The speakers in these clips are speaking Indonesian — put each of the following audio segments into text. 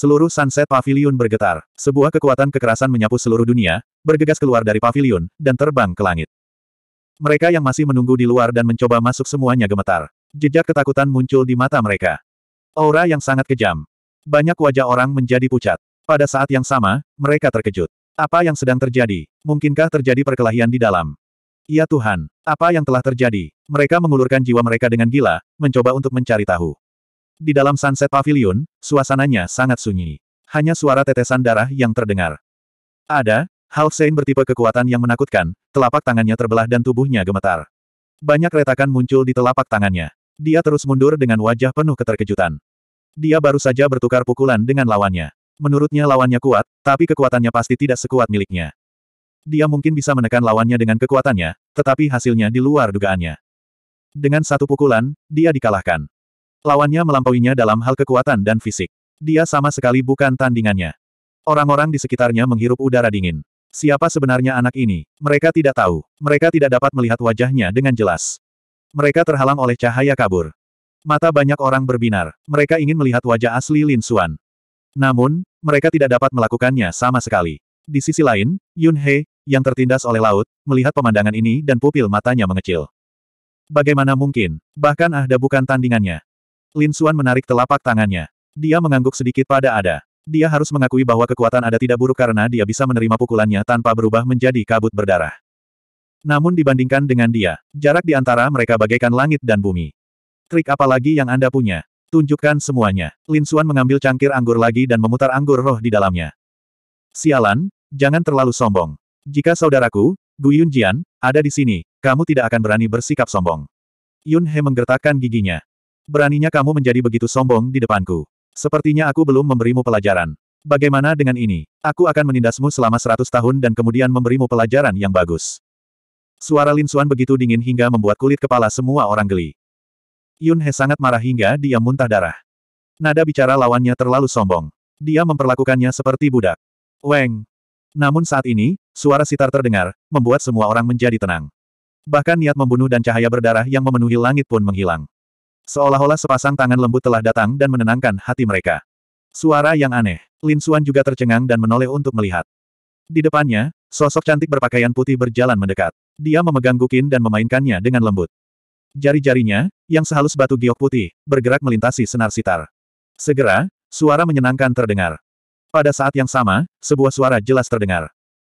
Seluruh Sunset Pavilion bergetar. Sebuah kekuatan kekerasan menyapu seluruh dunia, bergegas keluar dari pavilion, dan terbang ke langit. Mereka yang masih menunggu di luar dan mencoba masuk semuanya gemetar. Jejak ketakutan muncul di mata mereka. Aura yang sangat kejam. Banyak wajah orang menjadi pucat. Pada saat yang sama, mereka terkejut. Apa yang sedang terjadi? Mungkinkah terjadi perkelahian di dalam? Ya Tuhan, apa yang telah terjadi? Mereka mengulurkan jiwa mereka dengan gila, mencoba untuk mencari tahu. Di dalam Sunset Pavilion, suasananya sangat sunyi. Hanya suara tetesan darah yang terdengar. Ada, Sein bertipe kekuatan yang menakutkan, telapak tangannya terbelah dan tubuhnya gemetar. Banyak retakan muncul di telapak tangannya. Dia terus mundur dengan wajah penuh keterkejutan. Dia baru saja bertukar pukulan dengan lawannya. Menurutnya lawannya kuat, tapi kekuatannya pasti tidak sekuat miliknya. Dia mungkin bisa menekan lawannya dengan kekuatannya, tetapi hasilnya di luar dugaannya. Dengan satu pukulan, dia dikalahkan. Lawannya melampauinya dalam hal kekuatan dan fisik. Dia sama sekali bukan tandingannya. Orang-orang di sekitarnya menghirup udara dingin. Siapa sebenarnya anak ini? Mereka tidak tahu. Mereka tidak dapat melihat wajahnya dengan jelas. Mereka terhalang oleh cahaya kabur. Mata banyak orang berbinar. Mereka ingin melihat wajah asli Lin Xuan. Namun, mereka tidak dapat melakukannya sama sekali. Di sisi lain, Yun He, yang tertindas oleh laut, melihat pemandangan ini dan pupil matanya mengecil. Bagaimana mungkin? Bahkan Ahda bukan tandingannya. Lin Xuan menarik telapak tangannya. Dia mengangguk sedikit pada Ada. Dia harus mengakui bahwa kekuatan Ada tidak buruk karena dia bisa menerima pukulannya tanpa berubah menjadi kabut berdarah. Namun dibandingkan dengan dia, jarak di antara mereka bagaikan langit dan bumi. Trik apa lagi yang Anda punya? Tunjukkan semuanya. Lin Xuan mengambil cangkir anggur lagi dan memutar anggur roh di dalamnya. Sialan, jangan terlalu sombong. Jika saudaraku, Gu Jian, ada di sini, kamu tidak akan berani bersikap sombong. Yun He menggertakkan giginya. Beraninya kamu menjadi begitu sombong di depanku. Sepertinya aku belum memberimu pelajaran. Bagaimana dengan ini? Aku akan menindasmu selama seratus tahun dan kemudian memberimu pelajaran yang bagus. Suara Lin Suan begitu dingin hingga membuat kulit kepala semua orang geli. Yun He sangat marah hingga dia muntah darah. Nada bicara lawannya terlalu sombong. Dia memperlakukannya seperti budak. Weng. Namun saat ini, suara sitar terdengar, membuat semua orang menjadi tenang. Bahkan niat membunuh dan cahaya berdarah yang memenuhi langit pun menghilang. Seolah-olah sepasang tangan lembut telah datang dan menenangkan hati mereka. Suara yang aneh. Lin Suan juga tercengang dan menoleh untuk melihat. Di depannya, sosok cantik berpakaian putih berjalan mendekat. Dia memegang gukin dan memainkannya dengan lembut. Jari-jarinya, yang sehalus batu giok putih, bergerak melintasi senar sitar. Segera, suara menyenangkan terdengar. Pada saat yang sama, sebuah suara jelas terdengar.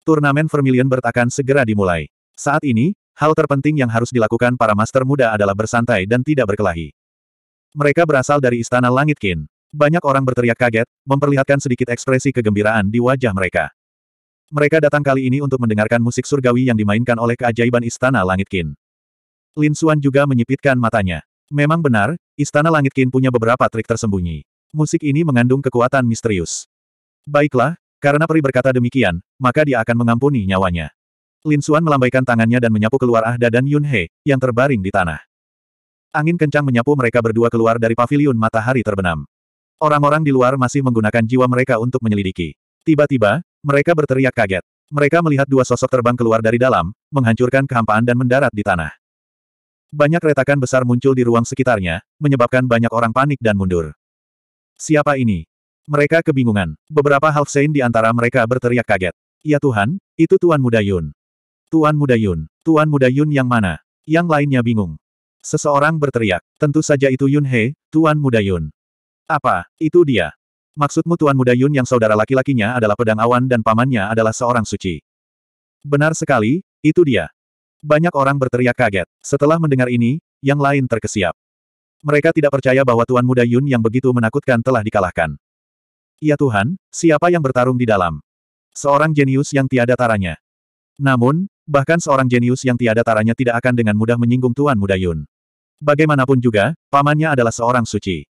Turnamen Vermilion bertakan segera dimulai. Saat ini, hal terpenting yang harus dilakukan para master muda adalah bersantai dan tidak berkelahi. Mereka berasal dari Istana Langit Qin. Banyak orang berteriak kaget, memperlihatkan sedikit ekspresi kegembiraan di wajah mereka. Mereka datang kali ini untuk mendengarkan musik surgawi yang dimainkan oleh keajaiban Istana Langit Qin. Lin Xuan juga menyipitkan matanya. Memang benar, Istana Langit Qin punya beberapa trik tersembunyi. Musik ini mengandung kekuatan misterius. Baiklah, karena peri berkata demikian, maka dia akan mengampuni nyawanya. Lin Xuan melambaikan tangannya dan menyapu keluar Ahda dan Yun He, yang terbaring di tanah. Angin kencang menyapu mereka berdua keluar dari pavilion matahari terbenam. Orang-orang di luar masih menggunakan jiwa mereka untuk menyelidiki. Tiba-tiba, mereka berteriak kaget. Mereka melihat dua sosok terbang keluar dari dalam, menghancurkan kehampaan dan mendarat di tanah. Banyak retakan besar muncul di ruang sekitarnya, menyebabkan banyak orang panik dan mundur. Siapa ini? Mereka kebingungan. Beberapa half di antara mereka berteriak kaget. Ya Tuhan, itu Tuan Muda Yun. Tuan Muda Yun. Tuan Muda Yun yang mana? Yang lainnya bingung. Seseorang berteriak. Tentu saja itu Yun He, Tuan Muda Yun. Apa, itu dia. Maksudmu Tuan Muda Yun yang saudara laki-lakinya adalah pedang awan dan pamannya adalah seorang suci. Benar sekali, itu dia. Banyak orang berteriak kaget. Setelah mendengar ini, yang lain terkesiap. Mereka tidak percaya bahwa Tuan Muda Yun yang begitu menakutkan telah dikalahkan. Ya Tuhan, siapa yang bertarung di dalam? Seorang jenius yang tiada taranya. Namun, bahkan seorang jenius yang tiada taranya tidak akan dengan mudah menyinggung Tuan Muda Yun. Bagaimanapun juga, pamannya adalah seorang suci.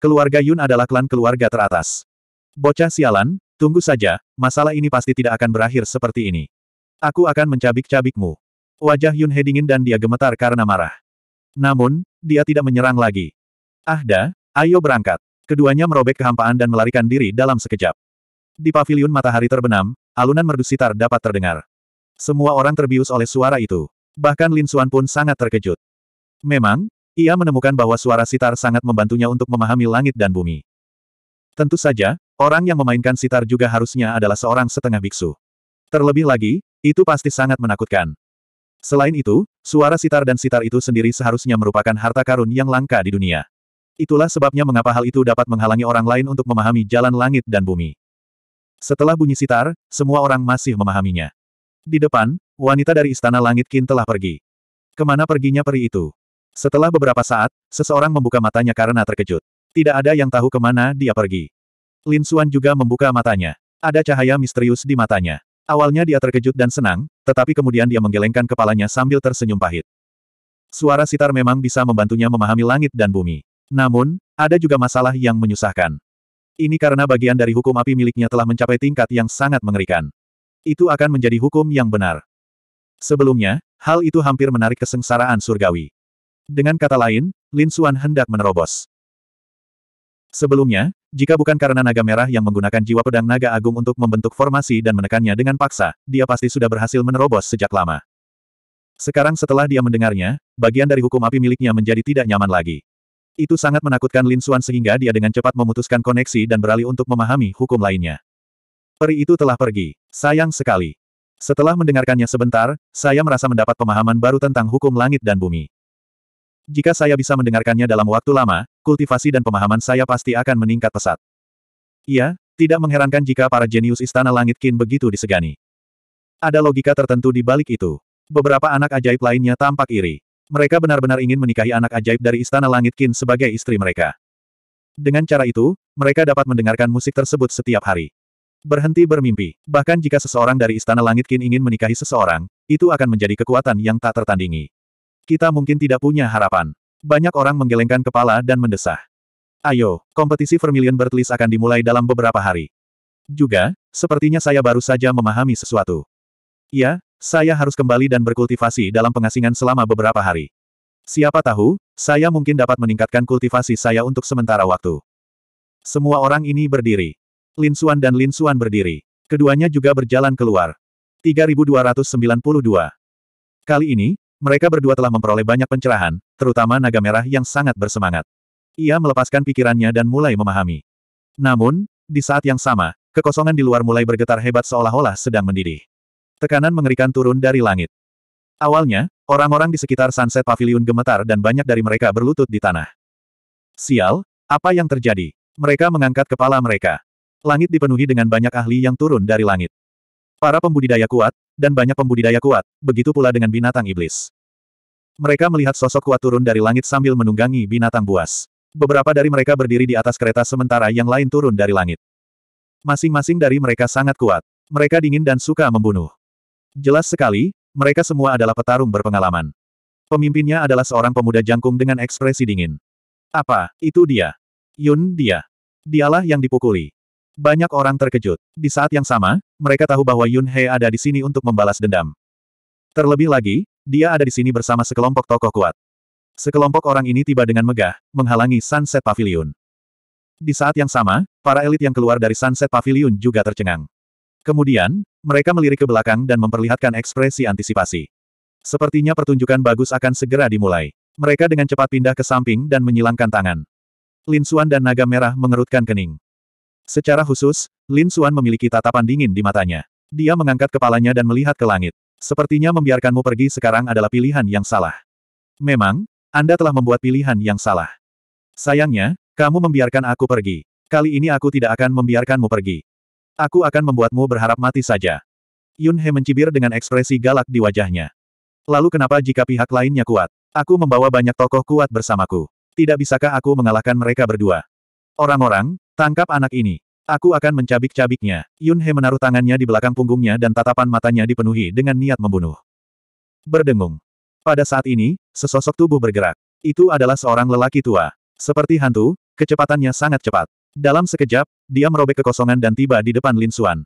Keluarga Yun adalah klan keluarga teratas. Bocah sialan, tunggu saja, masalah ini pasti tidak akan berakhir seperti ini. Aku akan mencabik-cabikmu. Wajah Yun He dingin dan dia gemetar karena marah. Namun, dia tidak menyerang lagi. Ah ayo berangkat. Keduanya merobek kehampaan dan melarikan diri dalam sekejap. Di paviliun matahari terbenam, alunan merdu sitar dapat terdengar. Semua orang terbius oleh suara itu. Bahkan Lin Xuan pun sangat terkejut. Memang, ia menemukan bahwa suara sitar sangat membantunya untuk memahami langit dan bumi. Tentu saja, orang yang memainkan sitar juga harusnya adalah seorang setengah biksu. Terlebih lagi, itu pasti sangat menakutkan. Selain itu, suara sitar dan sitar itu sendiri seharusnya merupakan harta karun yang langka di dunia. Itulah sebabnya mengapa hal itu dapat menghalangi orang lain untuk memahami jalan langit dan bumi. Setelah bunyi sitar, semua orang masih memahaminya. Di depan, wanita dari istana langit Kin telah pergi. Kemana perginya peri itu? Setelah beberapa saat, seseorang membuka matanya karena terkejut. Tidak ada yang tahu kemana dia pergi. Lin Xuan juga membuka matanya. Ada cahaya misterius di matanya. Awalnya dia terkejut dan senang, tetapi kemudian dia menggelengkan kepalanya sambil tersenyum pahit. Suara sitar memang bisa membantunya memahami langit dan bumi. Namun, ada juga masalah yang menyusahkan. Ini karena bagian dari hukum api miliknya telah mencapai tingkat yang sangat mengerikan. Itu akan menjadi hukum yang benar. Sebelumnya, hal itu hampir menarik kesengsaraan surgawi. Dengan kata lain, Lin Suan hendak menerobos. Sebelumnya, jika bukan karena naga merah yang menggunakan jiwa pedang naga agung untuk membentuk formasi dan menekannya dengan paksa, dia pasti sudah berhasil menerobos sejak lama. Sekarang setelah dia mendengarnya, bagian dari hukum api miliknya menjadi tidak nyaman lagi. Itu sangat menakutkan Lin Suan sehingga dia dengan cepat memutuskan koneksi dan beralih untuk memahami hukum lainnya. Peri itu telah pergi. Sayang sekali. Setelah mendengarkannya sebentar, saya merasa mendapat pemahaman baru tentang hukum langit dan bumi. Jika saya bisa mendengarkannya dalam waktu lama, kultivasi dan pemahaman saya pasti akan meningkat pesat. Iya, tidak mengherankan jika para jenius Istana Langit Kin begitu disegani. Ada logika tertentu di balik itu. Beberapa anak ajaib lainnya tampak iri. Mereka benar-benar ingin menikahi anak ajaib dari Istana Langit Kin sebagai istri mereka. Dengan cara itu, mereka dapat mendengarkan musik tersebut setiap hari. Berhenti bermimpi. Bahkan jika seseorang dari Istana Langit Kin ingin menikahi seseorang, itu akan menjadi kekuatan yang tak tertandingi. Kita mungkin tidak punya harapan. Banyak orang menggelengkan kepala dan mendesah. Ayo, kompetisi Vermilion Bertlis akan dimulai dalam beberapa hari. Juga, sepertinya saya baru saja memahami sesuatu. Ya, saya harus kembali dan berkultivasi dalam pengasingan selama beberapa hari. Siapa tahu, saya mungkin dapat meningkatkan kultivasi saya untuk sementara waktu. Semua orang ini berdiri. Lin Suan dan Lin Suan berdiri. Keduanya juga berjalan keluar. 3292. Kali ini, mereka berdua telah memperoleh banyak pencerahan, terutama naga merah yang sangat bersemangat. Ia melepaskan pikirannya dan mulai memahami. Namun, di saat yang sama, kekosongan di luar mulai bergetar hebat seolah-olah sedang mendidih. Tekanan mengerikan turun dari langit. Awalnya, orang-orang di sekitar Sunset Pavilion gemetar dan banyak dari mereka berlutut di tanah. Sial, apa yang terjadi? Mereka mengangkat kepala mereka. Langit dipenuhi dengan banyak ahli yang turun dari langit. Para pembudidaya kuat, dan banyak pembudidaya kuat, begitu pula dengan binatang iblis. Mereka melihat sosok kuat turun dari langit sambil menunggangi binatang buas. Beberapa dari mereka berdiri di atas kereta sementara yang lain turun dari langit. Masing-masing dari mereka sangat kuat. Mereka dingin dan suka membunuh. Jelas sekali, mereka semua adalah petarung berpengalaman. Pemimpinnya adalah seorang pemuda jangkung dengan ekspresi dingin. Apa, itu dia? Yun dia. Dialah yang dipukuli. Banyak orang terkejut. Di saat yang sama, mereka tahu bahwa Yun He ada di sini untuk membalas dendam. Terlebih lagi, dia ada di sini bersama sekelompok tokoh kuat. Sekelompok orang ini tiba dengan megah, menghalangi Sunset Pavilion. Di saat yang sama, para elit yang keluar dari Sunset Pavilion juga tercengang. Kemudian, mereka melirik ke belakang dan memperlihatkan ekspresi antisipasi. Sepertinya pertunjukan bagus akan segera dimulai. Mereka dengan cepat pindah ke samping dan menyilangkan tangan. Lin Xuan dan naga merah mengerutkan kening. Secara khusus, Lin Suan memiliki tatapan dingin di matanya. Dia mengangkat kepalanya dan melihat ke langit. Sepertinya membiarkanmu pergi sekarang adalah pilihan yang salah. Memang, Anda telah membuat pilihan yang salah. Sayangnya, kamu membiarkan aku pergi. Kali ini aku tidak akan membiarkanmu pergi. Aku akan membuatmu berharap mati saja. Yun He mencibir dengan ekspresi galak di wajahnya. Lalu kenapa jika pihak lainnya kuat? Aku membawa banyak tokoh kuat bersamaku. Tidak bisakah aku mengalahkan mereka berdua? Orang-orang, Tangkap anak ini. Aku akan mencabik-cabiknya. Yun He menaruh tangannya di belakang punggungnya dan tatapan matanya dipenuhi dengan niat membunuh. Berdengung. Pada saat ini, sesosok tubuh bergerak. Itu adalah seorang lelaki tua. Seperti hantu, kecepatannya sangat cepat. Dalam sekejap, dia merobek kekosongan dan tiba di depan Lin Xuan.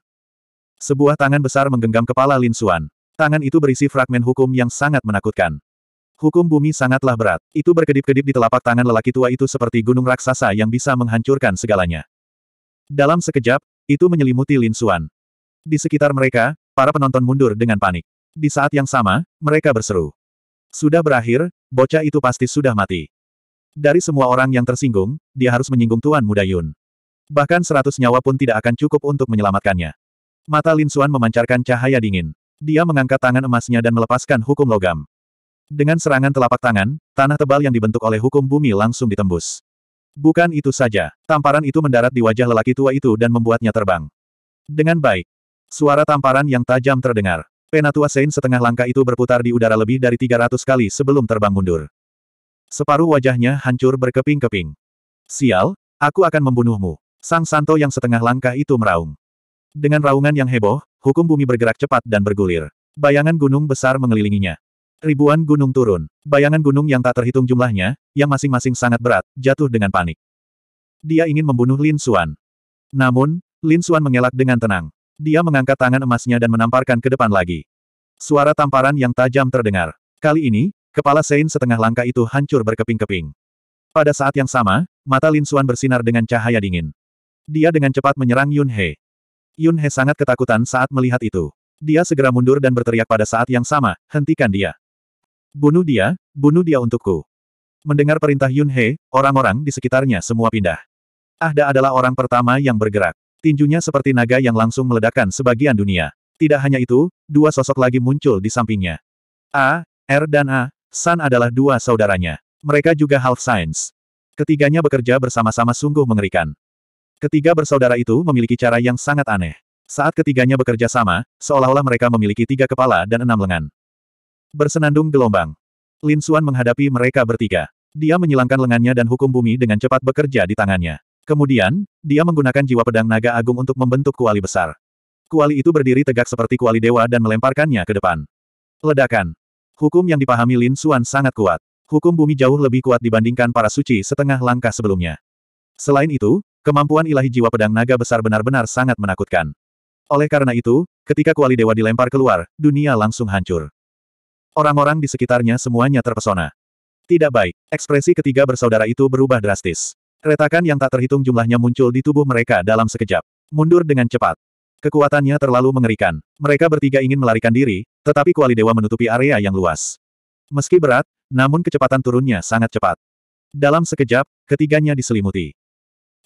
Sebuah tangan besar menggenggam kepala Lin Xuan. Tangan itu berisi fragmen hukum yang sangat menakutkan. Hukum bumi sangatlah berat. Itu berkedip-kedip di telapak tangan lelaki tua itu seperti gunung raksasa yang bisa menghancurkan segalanya. Dalam sekejap, itu menyelimuti Lin Xuan. Di sekitar mereka, para penonton mundur dengan panik. Di saat yang sama, mereka berseru. Sudah berakhir, bocah itu pasti sudah mati. Dari semua orang yang tersinggung, dia harus menyinggung Tuan Muda Yun. Bahkan seratus nyawa pun tidak akan cukup untuk menyelamatkannya. Mata Lin Xuan memancarkan cahaya dingin. Dia mengangkat tangan emasnya dan melepaskan hukum logam. Dengan serangan telapak tangan, tanah tebal yang dibentuk oleh hukum bumi langsung ditembus. Bukan itu saja, tamparan itu mendarat di wajah lelaki tua itu dan membuatnya terbang. Dengan baik. Suara tamparan yang tajam terdengar. Penatua Sein setengah langkah itu berputar di udara lebih dari 300 kali sebelum terbang mundur. Separuh wajahnya hancur berkeping-keping. Sial, aku akan membunuhmu. Sang Santo yang setengah langkah itu meraung. Dengan raungan yang heboh, hukum bumi bergerak cepat dan bergulir. Bayangan gunung besar mengelilinginya. Ribuan gunung turun. Bayangan gunung yang tak terhitung jumlahnya, yang masing-masing sangat berat, jatuh dengan panik. Dia ingin membunuh Lin Xuan. Namun, Lin Xuan mengelak dengan tenang. Dia mengangkat tangan emasnya dan menamparkan ke depan lagi. Suara tamparan yang tajam terdengar. Kali ini, kepala Sein setengah langkah itu hancur berkeping-keping. Pada saat yang sama, mata Lin Xuan bersinar dengan cahaya dingin. Dia dengan cepat menyerang Yun He. Yun He sangat ketakutan saat melihat itu. Dia segera mundur dan berteriak pada saat yang sama, hentikan dia. Bunuh dia, bunuh dia untukku. Mendengar perintah Yun He, orang-orang di sekitarnya semua pindah. Ahda adalah orang pertama yang bergerak. Tinjunya seperti naga yang langsung meledakkan sebagian dunia. Tidak hanya itu, dua sosok lagi muncul di sampingnya. A, R er dan A, San adalah dua saudaranya. Mereka juga half science. Ketiganya bekerja bersama-sama sungguh mengerikan. Ketiga bersaudara itu memiliki cara yang sangat aneh. Saat ketiganya bekerja sama, seolah-olah mereka memiliki tiga kepala dan enam lengan. Bersenandung gelombang. Lin Xuan menghadapi mereka bertiga. Dia menyilangkan lengannya dan hukum bumi dengan cepat bekerja di tangannya. Kemudian, dia menggunakan jiwa pedang naga agung untuk membentuk kuali besar. Kuali itu berdiri tegak seperti kuali dewa dan melemparkannya ke depan. Ledakan. Hukum yang dipahami Lin Xuan sangat kuat. Hukum bumi jauh lebih kuat dibandingkan para suci setengah langkah sebelumnya. Selain itu, kemampuan ilahi jiwa pedang naga besar benar-benar sangat menakutkan. Oleh karena itu, ketika kuali dewa dilempar keluar, dunia langsung hancur. Orang-orang di sekitarnya semuanya terpesona. Tidak baik, ekspresi ketiga bersaudara itu berubah drastis. Retakan yang tak terhitung jumlahnya muncul di tubuh mereka dalam sekejap. Mundur dengan cepat. Kekuatannya terlalu mengerikan. Mereka bertiga ingin melarikan diri, tetapi kuali dewa menutupi area yang luas. Meski berat, namun kecepatan turunnya sangat cepat. Dalam sekejap, ketiganya diselimuti.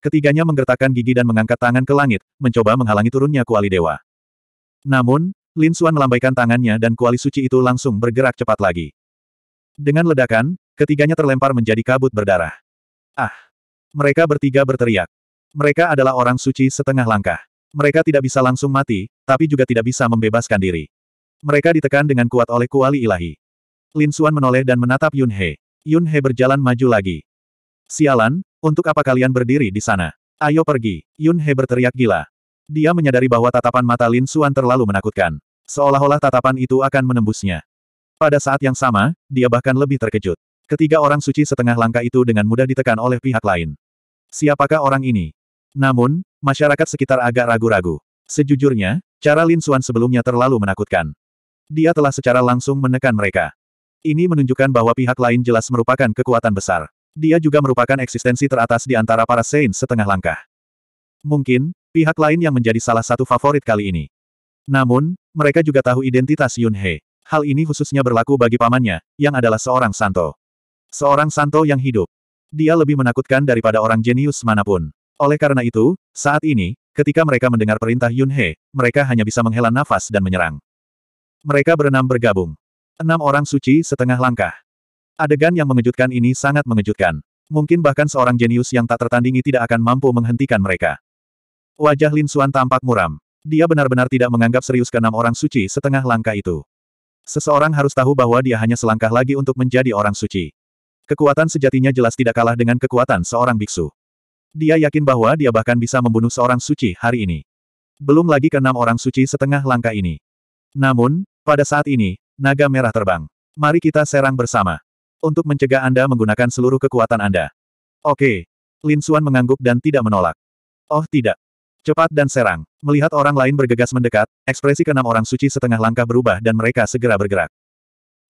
Ketiganya menggertakkan gigi dan mengangkat tangan ke langit, mencoba menghalangi turunnya kuali dewa. Namun, Lin Suan melambaikan tangannya dan kuali suci itu langsung bergerak cepat lagi. Dengan ledakan, ketiganya terlempar menjadi kabut berdarah. Ah! Mereka bertiga berteriak. Mereka adalah orang suci setengah langkah. Mereka tidak bisa langsung mati, tapi juga tidak bisa membebaskan diri. Mereka ditekan dengan kuat oleh kuali ilahi. Lin Suan menoleh dan menatap Yun He. Yun He berjalan maju lagi. Sialan, untuk apa kalian berdiri di sana? Ayo pergi, Yun He berteriak gila. Dia menyadari bahwa tatapan mata Lin Xuan terlalu menakutkan. Seolah-olah tatapan itu akan menembusnya. Pada saat yang sama, dia bahkan lebih terkejut. Ketiga orang suci setengah langkah itu dengan mudah ditekan oleh pihak lain. Siapakah orang ini? Namun, masyarakat sekitar agak ragu-ragu. Sejujurnya, cara Lin Xuan sebelumnya terlalu menakutkan. Dia telah secara langsung menekan mereka. Ini menunjukkan bahwa pihak lain jelas merupakan kekuatan besar. Dia juga merupakan eksistensi teratas di antara para Saint setengah langkah. Mungkin, pihak lain yang menjadi salah satu favorit kali ini. Namun, mereka juga tahu identitas Yun He. Hal ini khususnya berlaku bagi pamannya, yang adalah seorang Santo. Seorang Santo yang hidup. Dia lebih menakutkan daripada orang jenius manapun. Oleh karena itu, saat ini, ketika mereka mendengar perintah Yun He, mereka hanya bisa menghela nafas dan menyerang. Mereka berenam bergabung. Enam orang suci setengah langkah. Adegan yang mengejutkan ini sangat mengejutkan. Mungkin bahkan seorang jenius yang tak tertandingi tidak akan mampu menghentikan mereka. Wajah Lin Suan tampak muram. Dia benar-benar tidak menganggap serius keenam orang suci setengah langkah itu. Seseorang harus tahu bahwa dia hanya selangkah lagi untuk menjadi orang suci. Kekuatan sejatinya jelas tidak kalah dengan kekuatan seorang biksu. Dia yakin bahwa dia bahkan bisa membunuh seorang suci hari ini. Belum lagi keenam orang suci setengah langkah ini. Namun, pada saat ini, naga merah terbang. Mari kita serang bersama. Untuk mencegah Anda menggunakan seluruh kekuatan Anda. Oke. Lin Suan mengangguk dan tidak menolak. Oh tidak. Cepat dan serang. Melihat orang lain bergegas mendekat, ekspresi keenam orang suci setengah langkah berubah dan mereka segera bergerak.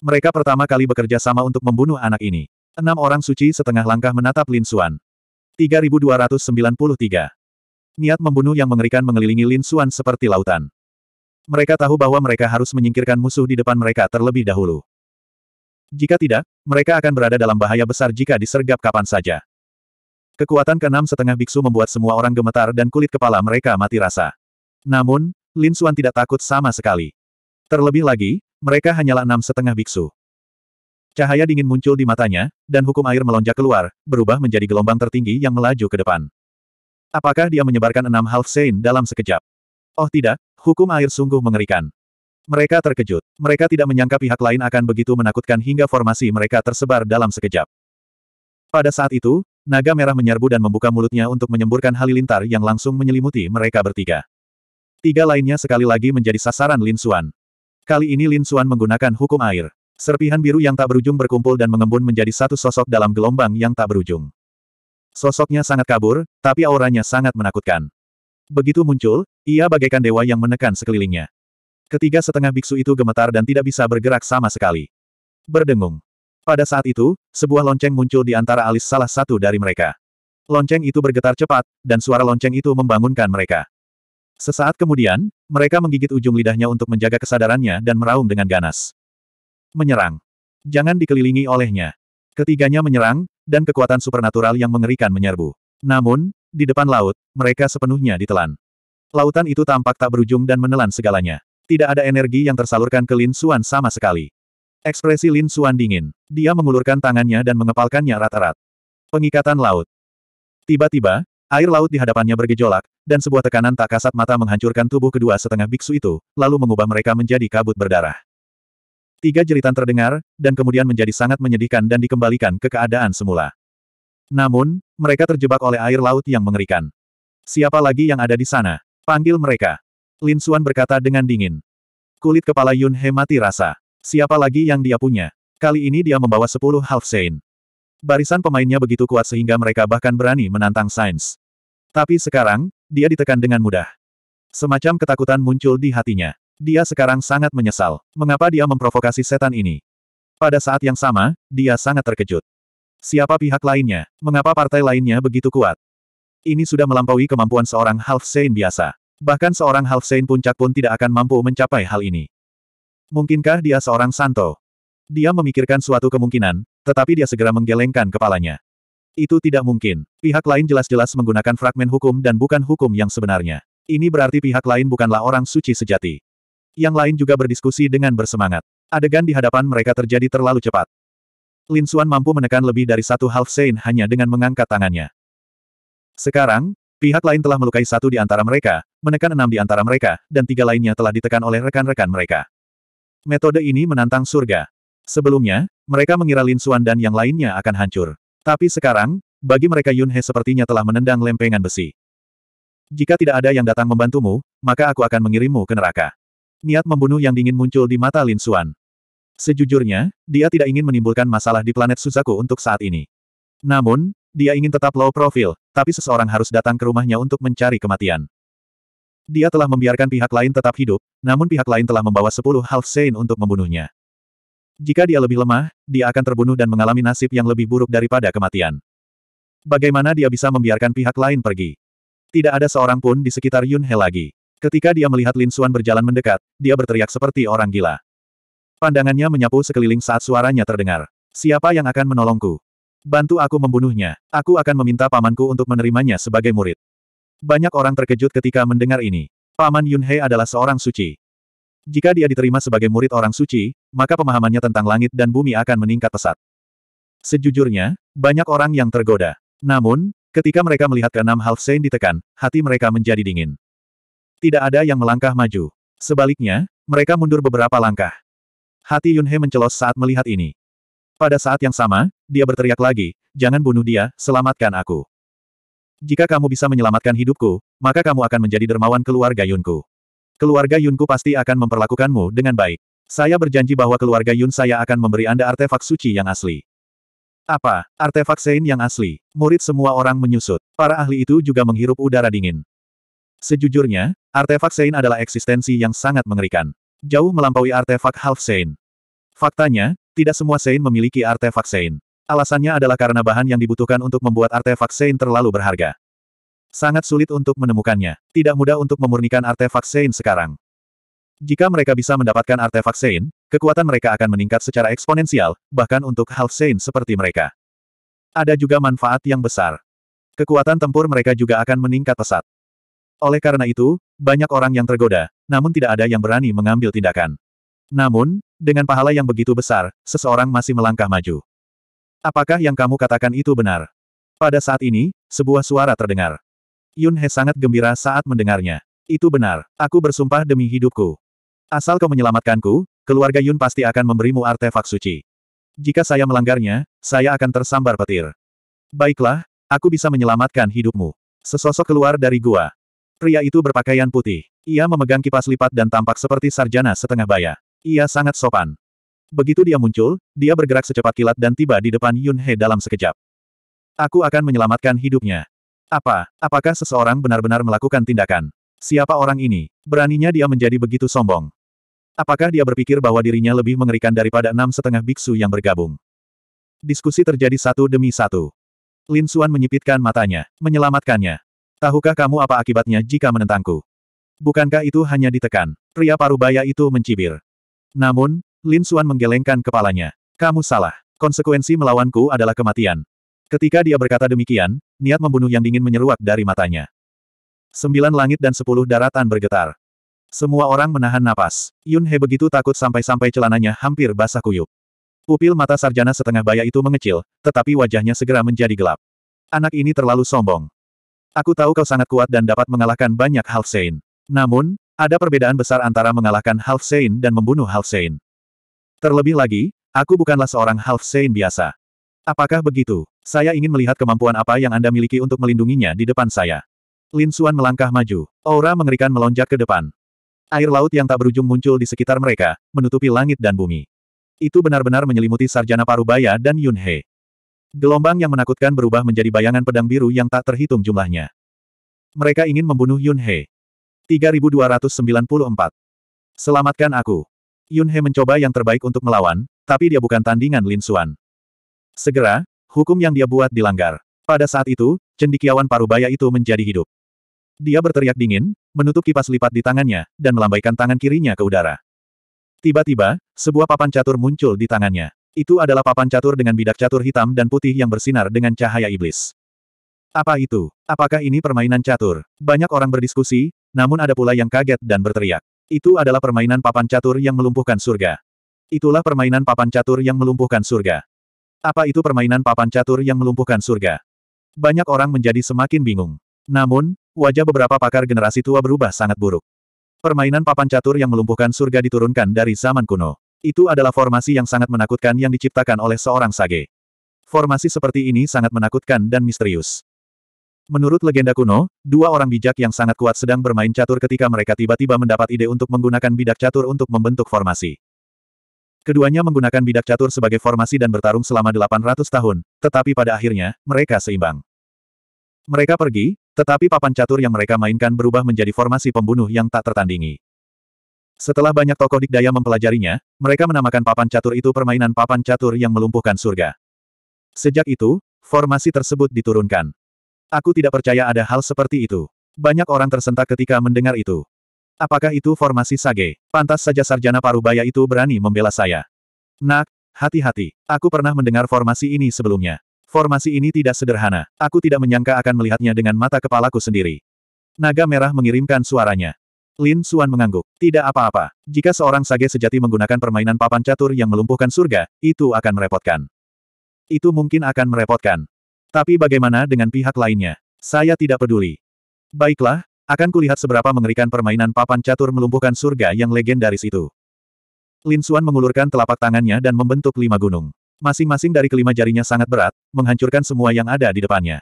Mereka pertama kali bekerja sama untuk membunuh anak ini. Enam orang suci setengah langkah menatap Lin Xuan. 3293. Niat membunuh yang mengerikan mengelilingi Lin Xuan seperti lautan. Mereka tahu bahwa mereka harus menyingkirkan musuh di depan mereka terlebih dahulu. Jika tidak, mereka akan berada dalam bahaya besar jika disergap kapan saja. Kekuatan keenam setengah biksu membuat semua orang gemetar dan kulit kepala mereka mati rasa. Namun, Lin Xuan tidak takut sama sekali. Terlebih lagi, mereka hanyalah enam setengah biksu. Cahaya dingin muncul di matanya, dan hukum air melonjak keluar, berubah menjadi gelombang tertinggi yang melaju ke depan. Apakah dia menyebarkan enam half sein dalam sekejap? Oh tidak, hukum air sungguh mengerikan. Mereka terkejut. Mereka tidak menyangka pihak lain akan begitu menakutkan hingga formasi mereka tersebar dalam sekejap. Pada saat itu, Naga merah menyerbu dan membuka mulutnya untuk menyemburkan halilintar yang langsung menyelimuti mereka bertiga. Tiga lainnya sekali lagi menjadi sasaran Lin Xuan. Kali ini Lin Xuan menggunakan hukum air. Serpihan biru yang tak berujung berkumpul dan mengembun menjadi satu sosok dalam gelombang yang tak berujung. Sosoknya sangat kabur, tapi auranya sangat menakutkan. Begitu muncul, ia bagaikan dewa yang menekan sekelilingnya. Ketiga setengah biksu itu gemetar dan tidak bisa bergerak sama sekali. Berdengung. Pada saat itu, sebuah lonceng muncul di antara alis salah satu dari mereka. Lonceng itu bergetar cepat, dan suara lonceng itu membangunkan mereka. Sesaat kemudian, mereka menggigit ujung lidahnya untuk menjaga kesadarannya dan meraung dengan ganas. Menyerang. Jangan dikelilingi olehnya. Ketiganya menyerang, dan kekuatan supernatural yang mengerikan menyerbu. Namun, di depan laut, mereka sepenuhnya ditelan. Lautan itu tampak tak berujung dan menelan segalanya. Tidak ada energi yang tersalurkan ke Lin Suan sama sekali. Ekspresi Lin Suan dingin. Dia mengulurkan tangannya dan mengepalkannya rata rata Pengikatan laut. Tiba-tiba, air laut di hadapannya bergejolak, dan sebuah tekanan tak kasat mata menghancurkan tubuh kedua setengah biksu itu, lalu mengubah mereka menjadi kabut berdarah. Tiga jeritan terdengar, dan kemudian menjadi sangat menyedihkan dan dikembalikan ke keadaan semula. Namun, mereka terjebak oleh air laut yang mengerikan. Siapa lagi yang ada di sana? Panggil mereka. Lin Suan berkata dengan dingin. Kulit kepala Yun He mati rasa. Siapa lagi yang dia punya? Kali ini dia membawa sepuluh half Saint. Barisan pemainnya begitu kuat sehingga mereka bahkan berani menantang Sains. Tapi sekarang, dia ditekan dengan mudah. Semacam ketakutan muncul di hatinya. Dia sekarang sangat menyesal. Mengapa dia memprovokasi setan ini? Pada saat yang sama, dia sangat terkejut. Siapa pihak lainnya? Mengapa partai lainnya begitu kuat? Ini sudah melampaui kemampuan seorang half Saint biasa. Bahkan seorang half Saint puncak pun tidak akan mampu mencapai hal ini. Mungkinkah dia seorang Santo? Dia memikirkan suatu kemungkinan, tetapi dia segera menggelengkan kepalanya. Itu tidak mungkin. Pihak lain jelas-jelas menggunakan fragmen hukum dan bukan hukum yang sebenarnya. Ini berarti pihak lain bukanlah orang suci sejati. Yang lain juga berdiskusi dengan bersemangat. Adegan di hadapan mereka terjadi terlalu cepat. Lin Xuan mampu menekan lebih dari satu half sein hanya dengan mengangkat tangannya. Sekarang, pihak lain telah melukai satu di antara mereka, menekan enam di antara mereka, dan tiga lainnya telah ditekan oleh rekan-rekan mereka. Metode ini menantang surga. Sebelumnya, mereka mengira Lin Xuan dan yang lainnya akan hancur. Tapi sekarang, bagi mereka Yun He sepertinya telah menendang lempengan besi. Jika tidak ada yang datang membantumu, maka aku akan mengirimmu ke neraka. Niat membunuh yang dingin muncul di mata Lin Xuan. Sejujurnya, dia tidak ingin menimbulkan masalah di planet Suzaku untuk saat ini. Namun, dia ingin tetap low profile, tapi seseorang harus datang ke rumahnya untuk mencari kematian. Dia telah membiarkan pihak lain tetap hidup, namun pihak lain telah membawa sepuluh half saint untuk membunuhnya. Jika dia lebih lemah, dia akan terbunuh dan mengalami nasib yang lebih buruk daripada kematian. Bagaimana dia bisa membiarkan pihak lain pergi? Tidak ada seorang pun di sekitar Yun He lagi. Ketika dia melihat Lin Suan berjalan mendekat, dia berteriak seperti orang gila. Pandangannya menyapu sekeliling saat suaranya terdengar. Siapa yang akan menolongku? Bantu aku membunuhnya. Aku akan meminta pamanku untuk menerimanya sebagai murid. Banyak orang terkejut ketika mendengar ini. Paman Yunhe adalah seorang suci. Jika dia diterima sebagai murid orang suci, maka pemahamannya tentang langit dan bumi akan meningkat pesat. Sejujurnya, banyak orang yang tergoda. Namun, ketika mereka melihat keenam half Saint ditekan, hati mereka menjadi dingin. Tidak ada yang melangkah maju. Sebaliknya, mereka mundur beberapa langkah. Hati Yunhe mencelos saat melihat ini. Pada saat yang sama, dia berteriak lagi, jangan bunuh dia, selamatkan aku. Jika kamu bisa menyelamatkan hidupku, maka kamu akan menjadi dermawan keluarga Yunku. Keluarga Yunku pasti akan memperlakukanmu dengan baik. Saya berjanji bahwa keluarga Yun saya akan memberi Anda artefak suci yang asli. Apa? Artefak Sein yang asli. Murid semua orang menyusut. Para ahli itu juga menghirup udara dingin. Sejujurnya, artefak Sein adalah eksistensi yang sangat mengerikan. Jauh melampaui artefak Half Sein. Faktanya, tidak semua Sein memiliki artefak Sein. Alasannya adalah karena bahan yang dibutuhkan untuk membuat artefak Sein terlalu berharga. Sangat sulit untuk menemukannya. Tidak mudah untuk memurnikan artefak Sein sekarang. Jika mereka bisa mendapatkan artefak Sein, kekuatan mereka akan meningkat secara eksponensial, bahkan untuk hal Sein seperti mereka. Ada juga manfaat yang besar. Kekuatan tempur mereka juga akan meningkat pesat. Oleh karena itu, banyak orang yang tergoda, namun tidak ada yang berani mengambil tindakan. Namun, dengan pahala yang begitu besar, seseorang masih melangkah maju. Apakah yang kamu katakan itu benar? Pada saat ini, sebuah suara terdengar. Yun He sangat gembira saat mendengarnya. Itu benar, aku bersumpah demi hidupku. Asal kau menyelamatkanku, keluarga Yun pasti akan memberimu artefak suci. Jika saya melanggarnya, saya akan tersambar petir. Baiklah, aku bisa menyelamatkan hidupmu. Sesosok keluar dari gua. Pria itu berpakaian putih. Ia memegang kipas lipat dan tampak seperti sarjana setengah baya. Ia sangat sopan. Begitu dia muncul, dia bergerak secepat kilat dan tiba di depan Yun He dalam sekejap. Aku akan menyelamatkan hidupnya. Apa, apakah seseorang benar-benar melakukan tindakan? Siapa orang ini? Beraninya dia menjadi begitu sombong. Apakah dia berpikir bahwa dirinya lebih mengerikan daripada enam setengah biksu yang bergabung? Diskusi terjadi satu demi satu. Lin Xuan menyipitkan matanya, menyelamatkannya. Tahukah kamu apa akibatnya jika menentangku? Bukankah itu hanya ditekan? Pria parubaya itu mencibir. Namun, Lin Suan menggelengkan kepalanya. Kamu salah. Konsekuensi melawanku adalah kematian. Ketika dia berkata demikian, niat membunuh yang dingin menyeruak dari matanya. Sembilan langit dan sepuluh daratan bergetar. Semua orang menahan napas. Yun He begitu takut sampai-sampai celananya hampir basah kuyup. Pupil mata sarjana setengah baya itu mengecil, tetapi wajahnya segera menjadi gelap. Anak ini terlalu sombong. Aku tahu kau sangat kuat dan dapat mengalahkan banyak Sein. Namun, ada perbedaan besar antara mengalahkan Sein dan membunuh Sein. Terlebih lagi, aku bukanlah seorang half saint biasa. Apakah begitu? Saya ingin melihat kemampuan apa yang Anda miliki untuk melindunginya di depan saya. Lin Xuan melangkah maju. Aura mengerikan melonjak ke depan. Air laut yang tak berujung muncul di sekitar mereka, menutupi langit dan bumi. Itu benar-benar menyelimuti Sarjana Parubaya dan Yun He. Gelombang yang menakutkan berubah menjadi bayangan pedang biru yang tak terhitung jumlahnya. Mereka ingin membunuh Yun He. 3294. Selamatkan aku. Yun He mencoba yang terbaik untuk melawan, tapi dia bukan tandingan Lin Xuan. Segera, hukum yang dia buat dilanggar. Pada saat itu, cendikiawan parubaya itu menjadi hidup. Dia berteriak dingin, menutup kipas lipat di tangannya, dan melambaikan tangan kirinya ke udara. Tiba-tiba, sebuah papan catur muncul di tangannya. Itu adalah papan catur dengan bidak catur hitam dan putih yang bersinar dengan cahaya iblis. Apa itu? Apakah ini permainan catur? Banyak orang berdiskusi, namun ada pula yang kaget dan berteriak. Itu adalah permainan papan catur yang melumpuhkan surga. Itulah permainan papan catur yang melumpuhkan surga. Apa itu permainan papan catur yang melumpuhkan surga? Banyak orang menjadi semakin bingung. Namun, wajah beberapa pakar generasi tua berubah sangat buruk. Permainan papan catur yang melumpuhkan surga diturunkan dari zaman kuno. Itu adalah formasi yang sangat menakutkan yang diciptakan oleh seorang sage. Formasi seperti ini sangat menakutkan dan misterius. Menurut legenda kuno, dua orang bijak yang sangat kuat sedang bermain catur ketika mereka tiba-tiba mendapat ide untuk menggunakan bidak catur untuk membentuk formasi. Keduanya menggunakan bidak catur sebagai formasi dan bertarung selama 800 tahun, tetapi pada akhirnya, mereka seimbang. Mereka pergi, tetapi papan catur yang mereka mainkan berubah menjadi formasi pembunuh yang tak tertandingi. Setelah banyak tokoh dikdaya mempelajarinya, mereka menamakan papan catur itu permainan papan catur yang melumpuhkan surga. Sejak itu, formasi tersebut diturunkan. Aku tidak percaya ada hal seperti itu. Banyak orang tersentak ketika mendengar itu. Apakah itu formasi Sage? Pantas saja sarjana parubaya itu berani membela saya. Nak, hati-hati. Aku pernah mendengar formasi ini sebelumnya. Formasi ini tidak sederhana. Aku tidak menyangka akan melihatnya dengan mata kepalaku sendiri. Naga merah mengirimkan suaranya. Lin Suan mengangguk. Tidak apa-apa. Jika seorang Sage sejati menggunakan permainan papan catur yang melumpuhkan surga, itu akan merepotkan. Itu mungkin akan merepotkan. Tapi bagaimana dengan pihak lainnya? Saya tidak peduli. Baiklah, akan kulihat seberapa mengerikan permainan papan catur melumpuhkan surga yang legendaris itu. Lin Xuan mengulurkan telapak tangannya dan membentuk lima gunung. Masing-masing dari kelima jarinya sangat berat, menghancurkan semua yang ada di depannya.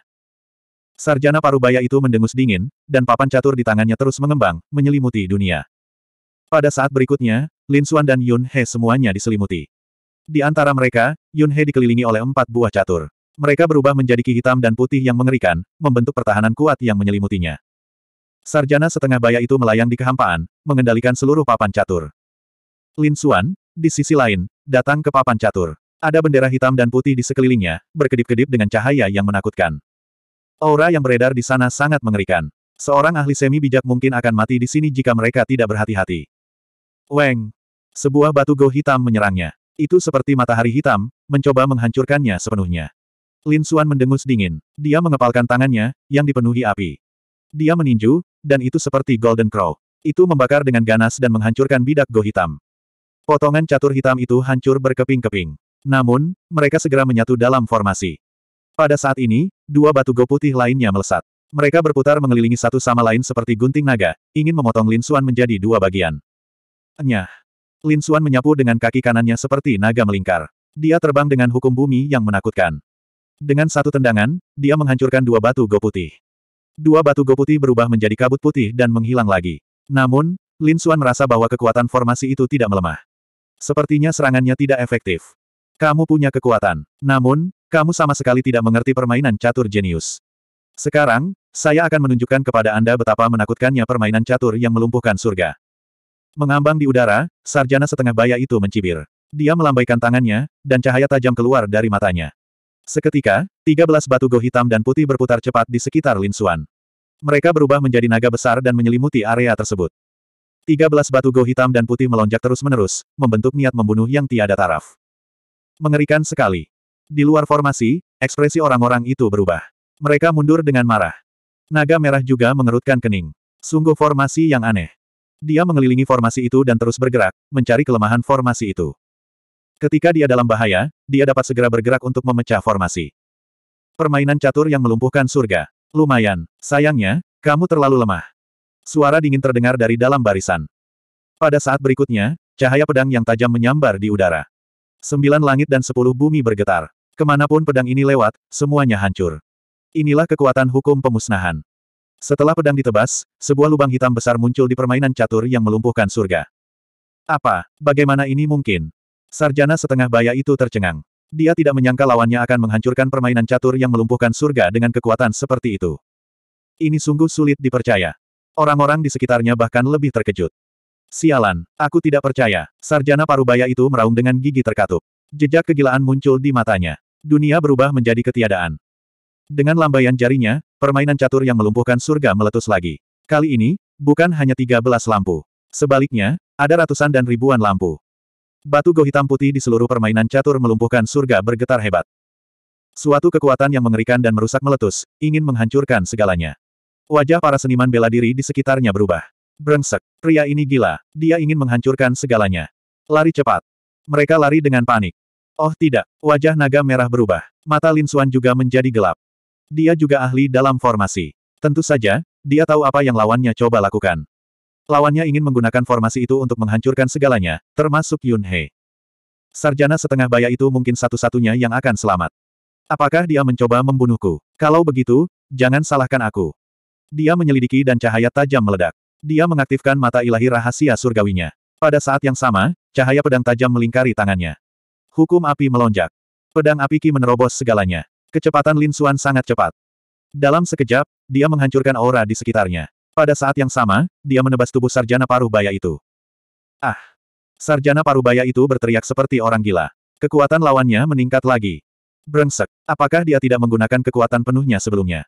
Sarjana parubaya itu mendengus dingin, dan papan catur di tangannya terus mengembang, menyelimuti dunia. Pada saat berikutnya, Lin Xuan dan Yun He semuanya diselimuti. Di antara mereka, Yun He dikelilingi oleh empat buah catur. Mereka berubah menjadi ki hitam dan putih yang mengerikan, membentuk pertahanan kuat yang menyelimutinya. Sarjana setengah baya itu melayang di kehampaan, mengendalikan seluruh papan catur. Lin Xuan, di sisi lain, datang ke papan catur. Ada bendera hitam dan putih di sekelilingnya, berkedip-kedip dengan cahaya yang menakutkan. Aura yang beredar di sana sangat mengerikan. Seorang ahli semi bijak mungkin akan mati di sini jika mereka tidak berhati-hati. Weng! Sebuah batu go hitam menyerangnya. Itu seperti matahari hitam, mencoba menghancurkannya sepenuhnya. Lin Xuan mendengus dingin. Dia mengepalkan tangannya, yang dipenuhi api. Dia meninju, dan itu seperti Golden Crow. Itu membakar dengan ganas dan menghancurkan bidak go hitam. Potongan catur hitam itu hancur berkeping-keping. Namun, mereka segera menyatu dalam formasi. Pada saat ini, dua batu go putih lainnya melesat. Mereka berputar mengelilingi satu sama lain seperti gunting naga, ingin memotong Lin Xuan menjadi dua bagian. Enyah. Lin Xuan menyapu dengan kaki kanannya seperti naga melingkar. Dia terbang dengan hukum bumi yang menakutkan. Dengan satu tendangan, dia menghancurkan dua batu go putih. Dua batu go putih berubah menjadi kabut putih dan menghilang lagi. Namun, Lin Xuan merasa bahwa kekuatan formasi itu tidak melemah. Sepertinya serangannya tidak efektif. Kamu punya kekuatan. Namun, kamu sama sekali tidak mengerti permainan catur jenius. Sekarang, saya akan menunjukkan kepada Anda betapa menakutkannya permainan catur yang melumpuhkan surga. Mengambang di udara, sarjana setengah baya itu mencibir. Dia melambaikan tangannya, dan cahaya tajam keluar dari matanya. Seketika, 13 batu go hitam dan putih berputar cepat di sekitar Lin Xuan. Mereka berubah menjadi naga besar dan menyelimuti area tersebut. 13 batu go hitam dan putih melonjak terus-menerus, membentuk niat membunuh yang tiada taraf. Mengerikan sekali. Di luar formasi, ekspresi orang-orang itu berubah. Mereka mundur dengan marah. Naga merah juga mengerutkan kening. Sungguh formasi yang aneh. Dia mengelilingi formasi itu dan terus bergerak, mencari kelemahan formasi itu. Ketika dia dalam bahaya, dia dapat segera bergerak untuk memecah formasi. Permainan catur yang melumpuhkan surga. Lumayan. Sayangnya, kamu terlalu lemah. Suara dingin terdengar dari dalam barisan. Pada saat berikutnya, cahaya pedang yang tajam menyambar di udara. Sembilan langit dan sepuluh bumi bergetar. Kemanapun pedang ini lewat, semuanya hancur. Inilah kekuatan hukum pemusnahan. Setelah pedang ditebas, sebuah lubang hitam besar muncul di permainan catur yang melumpuhkan surga. Apa? Bagaimana ini mungkin? Sarjana setengah baya itu tercengang. Dia tidak menyangka lawannya akan menghancurkan permainan catur yang melumpuhkan surga dengan kekuatan seperti itu. Ini sungguh sulit dipercaya. Orang-orang di sekitarnya bahkan lebih terkejut. Sialan, aku tidak percaya. Sarjana parubaya itu meraung dengan gigi terkatup. Jejak kegilaan muncul di matanya. Dunia berubah menjadi ketiadaan. Dengan lambaian jarinya, permainan catur yang melumpuhkan surga meletus lagi. Kali ini, bukan hanya 13 lampu. Sebaliknya, ada ratusan dan ribuan lampu. Batu go hitam putih di seluruh permainan catur melumpuhkan surga bergetar hebat. Suatu kekuatan yang mengerikan dan merusak meletus, ingin menghancurkan segalanya. Wajah para seniman bela diri di sekitarnya berubah. Brengsek, pria ini gila, dia ingin menghancurkan segalanya. Lari cepat. Mereka lari dengan panik. Oh tidak, wajah naga merah berubah. Mata Lin Xuan juga menjadi gelap. Dia juga ahli dalam formasi. Tentu saja, dia tahu apa yang lawannya coba lakukan. Lawannya ingin menggunakan formasi itu untuk menghancurkan segalanya, termasuk Yun He. Sarjana setengah baya itu mungkin satu-satunya yang akan selamat. Apakah dia mencoba membunuhku? Kalau begitu, jangan salahkan aku. Dia menyelidiki dan cahaya tajam meledak. Dia mengaktifkan mata ilahi rahasia surgawinya. Pada saat yang sama, cahaya pedang tajam melingkari tangannya. Hukum api melonjak. Pedang api Ki menerobos segalanya. Kecepatan Lin Suan sangat cepat. Dalam sekejap, dia menghancurkan aura di sekitarnya. Pada saat yang sama, dia menebas tubuh sarjana paruh baya itu. Ah! Sarjana paruh baya itu berteriak seperti orang gila. Kekuatan lawannya meningkat lagi. Brengsek, apakah dia tidak menggunakan kekuatan penuhnya sebelumnya?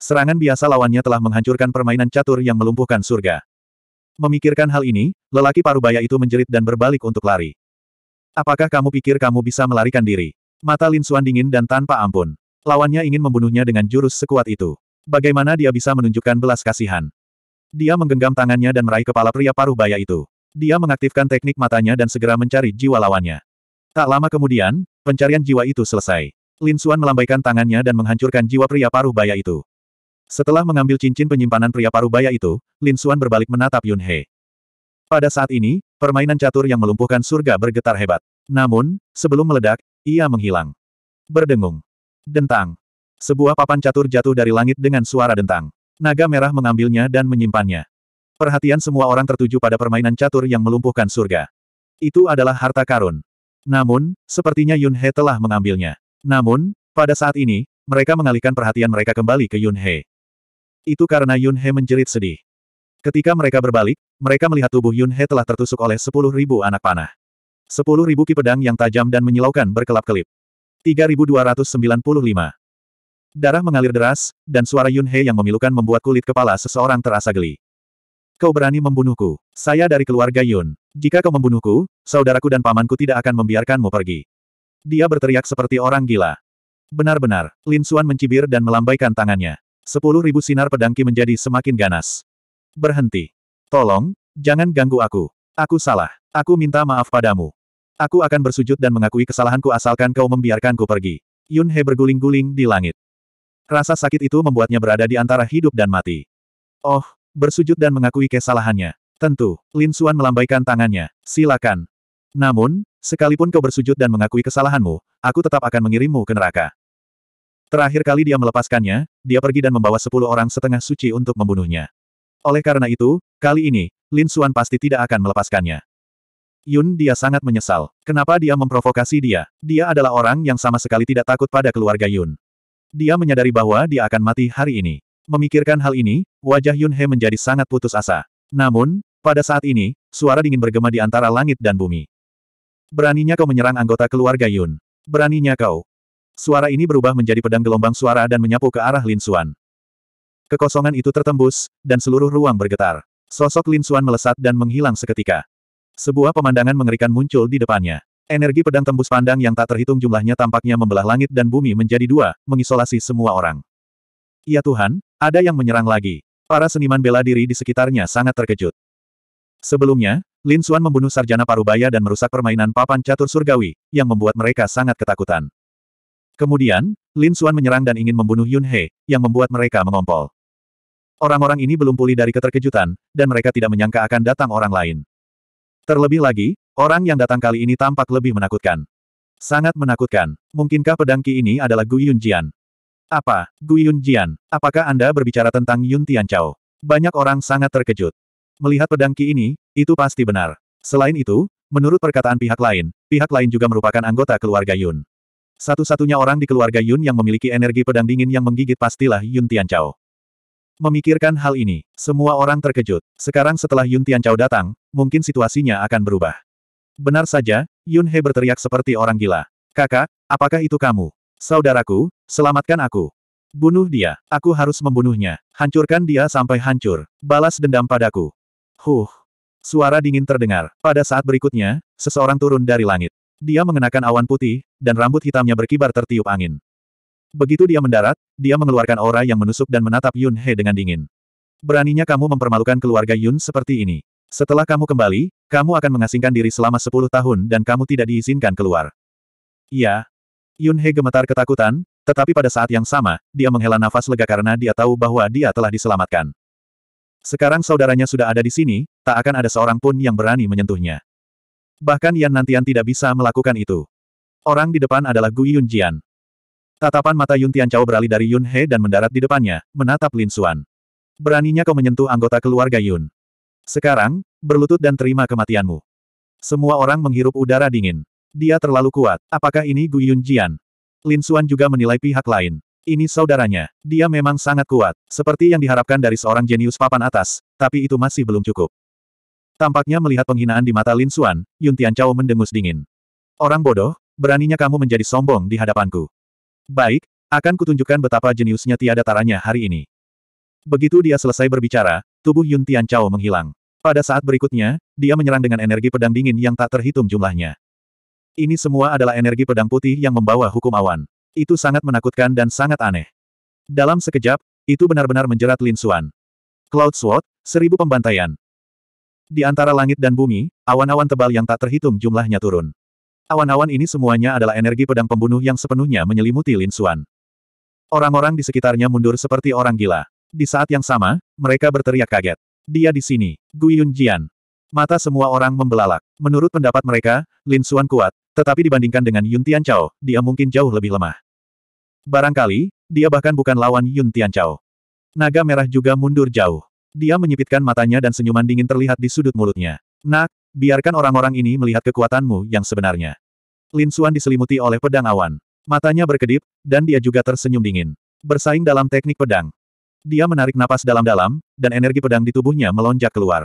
Serangan biasa lawannya telah menghancurkan permainan catur yang melumpuhkan surga. Memikirkan hal ini, lelaki paruh baya itu menjerit dan berbalik untuk lari. Apakah kamu pikir kamu bisa melarikan diri? Mata Lin Suan dingin dan tanpa ampun. Lawannya ingin membunuhnya dengan jurus sekuat itu. Bagaimana dia bisa menunjukkan belas kasihan? Dia menggenggam tangannya dan meraih kepala pria paruh baya itu. Dia mengaktifkan teknik matanya dan segera mencari jiwa lawannya. Tak lama kemudian, pencarian jiwa itu selesai. Lin Suan melambaikan tangannya dan menghancurkan jiwa pria paruh baya itu. Setelah mengambil cincin penyimpanan pria paruh baya itu, Lin Suan berbalik menatap Yun He. Pada saat ini, permainan catur yang melumpuhkan surga bergetar hebat. Namun, sebelum meledak, ia menghilang. Berdengung. Dentang. Sebuah papan catur jatuh dari langit dengan suara dentang. Naga merah mengambilnya dan menyimpannya. Perhatian semua orang tertuju pada permainan catur yang melumpuhkan surga. Itu adalah harta karun. Namun, sepertinya Yun He telah mengambilnya. Namun, pada saat ini, mereka mengalihkan perhatian mereka kembali ke Yun He. Itu karena Yun He menjerit sedih. Ketika mereka berbalik, mereka melihat tubuh Yun He telah tertusuk oleh sepuluh ribu anak panah. Sepuluh ribu ki pedang yang tajam dan menyilaukan berkelap-kelip. 3295. Darah mengalir deras, dan suara Yun He yang memilukan membuat kulit kepala seseorang terasa geli. Kau berani membunuhku. Saya dari keluarga Yun. Jika kau membunuhku, saudaraku dan pamanku tidak akan membiarkanmu pergi. Dia berteriak seperti orang gila. Benar-benar, Lin Xuan mencibir dan melambaikan tangannya. Sepuluh ribu sinar pedangki menjadi semakin ganas. Berhenti. Tolong, jangan ganggu aku. Aku salah. Aku minta maaf padamu. Aku akan bersujud dan mengakui kesalahanku asalkan kau membiarkanku pergi. Yun He berguling-guling di langit. Rasa sakit itu membuatnya berada di antara hidup dan mati. Oh, bersujud dan mengakui kesalahannya. Tentu, Lin Suan melambaikan tangannya. Silakan. Namun, sekalipun kau bersujud dan mengakui kesalahanmu, aku tetap akan mengirimmu ke neraka. Terakhir kali dia melepaskannya, dia pergi dan membawa sepuluh orang setengah suci untuk membunuhnya. Oleh karena itu, kali ini, Lin Suan pasti tidak akan melepaskannya. Yun dia sangat menyesal. Kenapa dia memprovokasi dia? Dia adalah orang yang sama sekali tidak takut pada keluarga Yun. Dia menyadari bahwa dia akan mati hari ini. Memikirkan hal ini, wajah Yun Yunhe menjadi sangat putus asa. Namun, pada saat ini, suara dingin bergema di antara langit dan bumi. Beraninya kau menyerang anggota keluarga Yun. Beraninya kau. Suara ini berubah menjadi pedang gelombang suara dan menyapu ke arah Lin Xuan. Kekosongan itu tertembus, dan seluruh ruang bergetar. Sosok Lin Xuan melesat dan menghilang seketika. Sebuah pemandangan mengerikan muncul di depannya. Energi pedang tembus pandang yang tak terhitung jumlahnya tampaknya membelah langit dan bumi menjadi dua, mengisolasi semua orang. Ya Tuhan, ada yang menyerang lagi. Para seniman bela diri di sekitarnya sangat terkejut. Sebelumnya, Lin Xuan membunuh sarjana parubaya dan merusak permainan papan catur surgawi, yang membuat mereka sangat ketakutan. Kemudian, Lin Xuan menyerang dan ingin membunuh Yun He, yang membuat mereka mengompol. Orang-orang ini belum pulih dari keterkejutan, dan mereka tidak menyangka akan datang orang lain. Terlebih lagi, Orang yang datang kali ini tampak lebih menakutkan. Sangat menakutkan. Mungkinkah pedang Qi ini adalah Gu Yunjian? Apa, Gu Yunjian, apakah Anda berbicara tentang Yun Tianchao? Banyak orang sangat terkejut. Melihat pedang Qi ini, itu pasti benar. Selain itu, menurut perkataan pihak lain, pihak lain juga merupakan anggota keluarga Yun. Satu-satunya orang di keluarga Yun yang memiliki energi pedang dingin yang menggigit pastilah Yun Tianchao. Memikirkan hal ini, semua orang terkejut. Sekarang setelah Yun Tianchao datang, mungkin situasinya akan berubah. Benar saja, Yun He berteriak seperti orang gila. Kakak, apakah itu kamu? Saudaraku, selamatkan aku. Bunuh dia, aku harus membunuhnya. Hancurkan dia sampai hancur. Balas dendam padaku. Huh. Suara dingin terdengar. Pada saat berikutnya, seseorang turun dari langit. Dia mengenakan awan putih, dan rambut hitamnya berkibar tertiup angin. Begitu dia mendarat, dia mengeluarkan aura yang menusuk dan menatap Yun He dengan dingin. Beraninya kamu mempermalukan keluarga Yun seperti ini. Setelah kamu kembali, kamu akan mengasingkan diri selama sepuluh tahun dan kamu tidak diizinkan keluar. Ya, Yun He gemetar ketakutan, tetapi pada saat yang sama, dia menghela nafas lega karena dia tahu bahwa dia telah diselamatkan. Sekarang saudaranya sudah ada di sini, tak akan ada seorang pun yang berani menyentuhnya. Bahkan Yan Nantian tidak bisa melakukan itu. Orang di depan adalah Gu Yun Jian. Tatapan mata Yun Tian Chao beralih dari Yun He dan mendarat di depannya, menatap Lin Xuan. Beraninya kau menyentuh anggota keluarga Yun. Sekarang, berlutut dan terima kematianmu. Semua orang menghirup udara dingin. Dia terlalu kuat. Apakah ini Gu Yunjian? Lin Xuan juga menilai pihak lain. Ini saudaranya. Dia memang sangat kuat, seperti yang diharapkan dari seorang jenius papan atas, tapi itu masih belum cukup. Tampaknya melihat penghinaan di mata Lin Xuan, Yun Tian Tianchao mendengus dingin. Orang bodoh, beraninya kamu menjadi sombong di hadapanku. Baik, akan kutunjukkan betapa jeniusnya tiada taranya hari ini. Begitu dia selesai berbicara, tubuh Yun Tian Tianchao menghilang. Pada saat berikutnya, dia menyerang dengan energi pedang dingin yang tak terhitung jumlahnya. Ini semua adalah energi pedang putih yang membawa hukum awan. Itu sangat menakutkan dan sangat aneh. Dalam sekejap, itu benar-benar menjerat Lin Xuan. Cloud Sword, seribu pembantaian. Di antara langit dan bumi, awan-awan tebal yang tak terhitung jumlahnya turun. Awan-awan ini semuanya adalah energi pedang pembunuh yang sepenuhnya menyelimuti Lin Xuan. Orang-orang di sekitarnya mundur seperti orang gila. Di saat yang sama, mereka berteriak kaget. Dia di sini, Guyun Jian. Mata semua orang membelalak. Menurut pendapat mereka, Lin Suan kuat, tetapi dibandingkan dengan Yun Tian Chao, dia mungkin jauh lebih lemah. Barangkali, dia bahkan bukan lawan Yun Tian Chao. Naga merah juga mundur jauh. Dia menyipitkan matanya dan senyuman dingin terlihat di sudut mulutnya. Nak, biarkan orang-orang ini melihat kekuatanmu yang sebenarnya. Lin Suan diselimuti oleh pedang awan. Matanya berkedip, dan dia juga tersenyum dingin. Bersaing dalam teknik pedang, dia menarik napas dalam-dalam, dan energi pedang di tubuhnya melonjak keluar.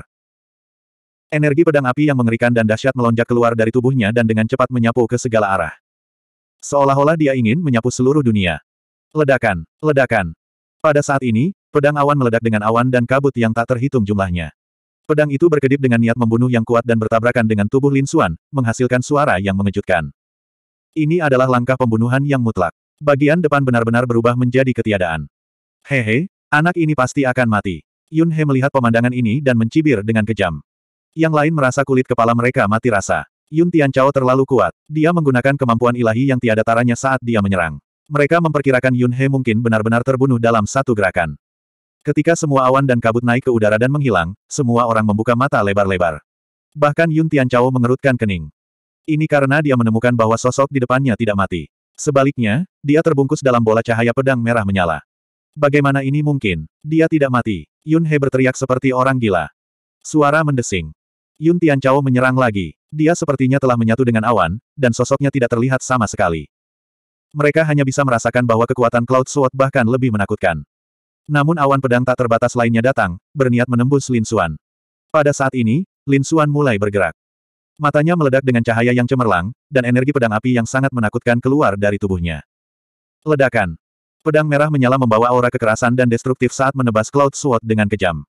Energi pedang api yang mengerikan dan dahsyat melonjak keluar dari tubuhnya dan dengan cepat menyapu ke segala arah. Seolah-olah dia ingin menyapu seluruh dunia. Ledakan, ledakan. Pada saat ini, pedang awan meledak dengan awan dan kabut yang tak terhitung jumlahnya. Pedang itu berkedip dengan niat membunuh yang kuat dan bertabrakan dengan tubuh Lin Xuan, menghasilkan suara yang mengejutkan. Ini adalah langkah pembunuhan yang mutlak. Bagian depan benar-benar berubah menjadi ketiadaan. Hehe, Anak ini pasti akan mati. Yun He melihat pemandangan ini dan mencibir dengan kejam. Yang lain merasa kulit kepala mereka mati rasa. Yun Tian Chao terlalu kuat. Dia menggunakan kemampuan ilahi yang tiada taranya saat dia menyerang. Mereka memperkirakan Yun He mungkin benar-benar terbunuh dalam satu gerakan. Ketika semua awan dan kabut naik ke udara dan menghilang, semua orang membuka mata lebar-lebar. Bahkan Yun Tian Chao mengerutkan kening. Ini karena dia menemukan bahwa sosok di depannya tidak mati. Sebaliknya, dia terbungkus dalam bola cahaya pedang merah menyala. Bagaimana ini mungkin? Dia tidak mati. Yun He berteriak seperti orang gila. Suara mendesing. Yun Tian Cao menyerang lagi. Dia sepertinya telah menyatu dengan awan, dan sosoknya tidak terlihat sama sekali. Mereka hanya bisa merasakan bahwa kekuatan Cloud Sword bahkan lebih menakutkan. Namun awan pedang tak terbatas lainnya datang, berniat menembus Lin Xuan. Pada saat ini, Lin Xuan mulai bergerak. Matanya meledak dengan cahaya yang cemerlang, dan energi pedang api yang sangat menakutkan keluar dari tubuhnya. Ledakan. Pedang merah menyala membawa aura kekerasan dan destruktif saat menebas Cloud Sword dengan kejam.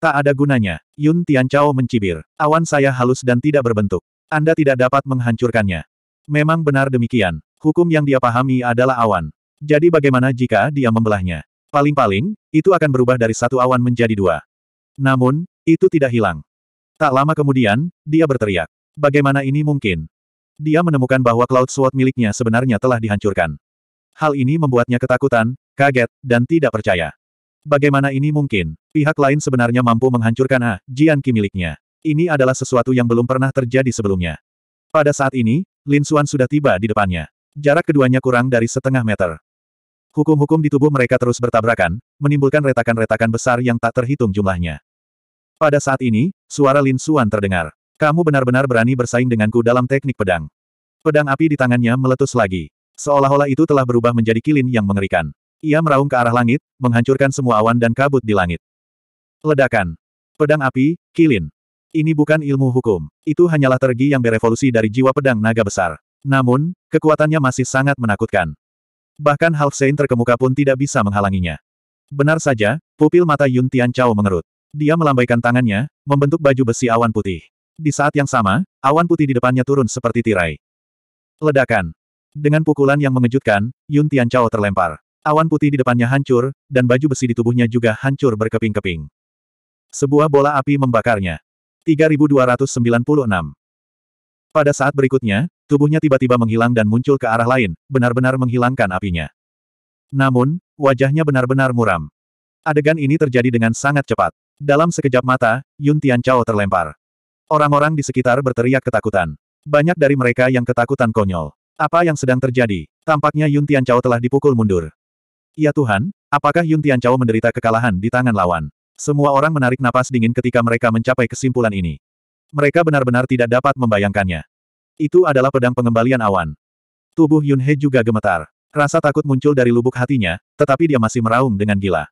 Tak ada gunanya, Yun Tian Tianchao mencibir. Awan saya halus dan tidak berbentuk. Anda tidak dapat menghancurkannya. Memang benar demikian. Hukum yang dia pahami adalah awan. Jadi bagaimana jika dia membelahnya? Paling-paling, itu akan berubah dari satu awan menjadi dua. Namun, itu tidak hilang. Tak lama kemudian, dia berteriak. Bagaimana ini mungkin? Dia menemukan bahwa Cloud Sword miliknya sebenarnya telah dihancurkan. Hal ini membuatnya ketakutan, kaget, dan tidak percaya. Bagaimana ini mungkin? Pihak lain sebenarnya mampu menghancurkan A, ah Jian Qi miliknya. Ini adalah sesuatu yang belum pernah terjadi sebelumnya. Pada saat ini, Lin Xuan sudah tiba di depannya. Jarak keduanya kurang dari setengah meter. Hukum-hukum di tubuh mereka terus bertabrakan, menimbulkan retakan-retakan besar yang tak terhitung jumlahnya. Pada saat ini, suara Lin Xuan terdengar. Kamu benar-benar berani bersaing denganku dalam teknik pedang. Pedang api di tangannya meletus lagi. Seolah-olah itu telah berubah menjadi kilin yang mengerikan. Ia meraung ke arah langit, menghancurkan semua awan dan kabut di langit. Ledakan. Pedang api, kilin. Ini bukan ilmu hukum. Itu hanyalah tergi yang berevolusi dari jiwa pedang naga besar. Namun, kekuatannya masih sangat menakutkan. Bahkan Saint terkemuka pun tidak bisa menghalanginya. Benar saja, pupil mata Yun Tian Chao mengerut. Dia melambaikan tangannya, membentuk baju besi awan putih. Di saat yang sama, awan putih di depannya turun seperti tirai. Ledakan. Dengan pukulan yang mengejutkan, Yun Tian Chao terlempar. Awan putih di depannya hancur, dan baju besi di tubuhnya juga hancur berkeping-keping. Sebuah bola api membakarnya. 3296 Pada saat berikutnya, tubuhnya tiba-tiba menghilang dan muncul ke arah lain, benar-benar menghilangkan apinya. Namun, wajahnya benar-benar muram. Adegan ini terjadi dengan sangat cepat. Dalam sekejap mata, Yun Tian Chao terlempar. Orang-orang di sekitar berteriak ketakutan. Banyak dari mereka yang ketakutan konyol. Apa yang sedang terjadi? Tampaknya Yun Tian Cao telah dipukul mundur. Ya Tuhan, apakah Yun Tian Cao menderita kekalahan di tangan lawan? Semua orang menarik napas dingin ketika mereka mencapai kesimpulan ini. Mereka benar-benar tidak dapat membayangkannya. Itu adalah pedang pengembalian awan. Tubuh Yun He juga gemetar. Rasa takut muncul dari lubuk hatinya, tetapi dia masih meraung dengan gila.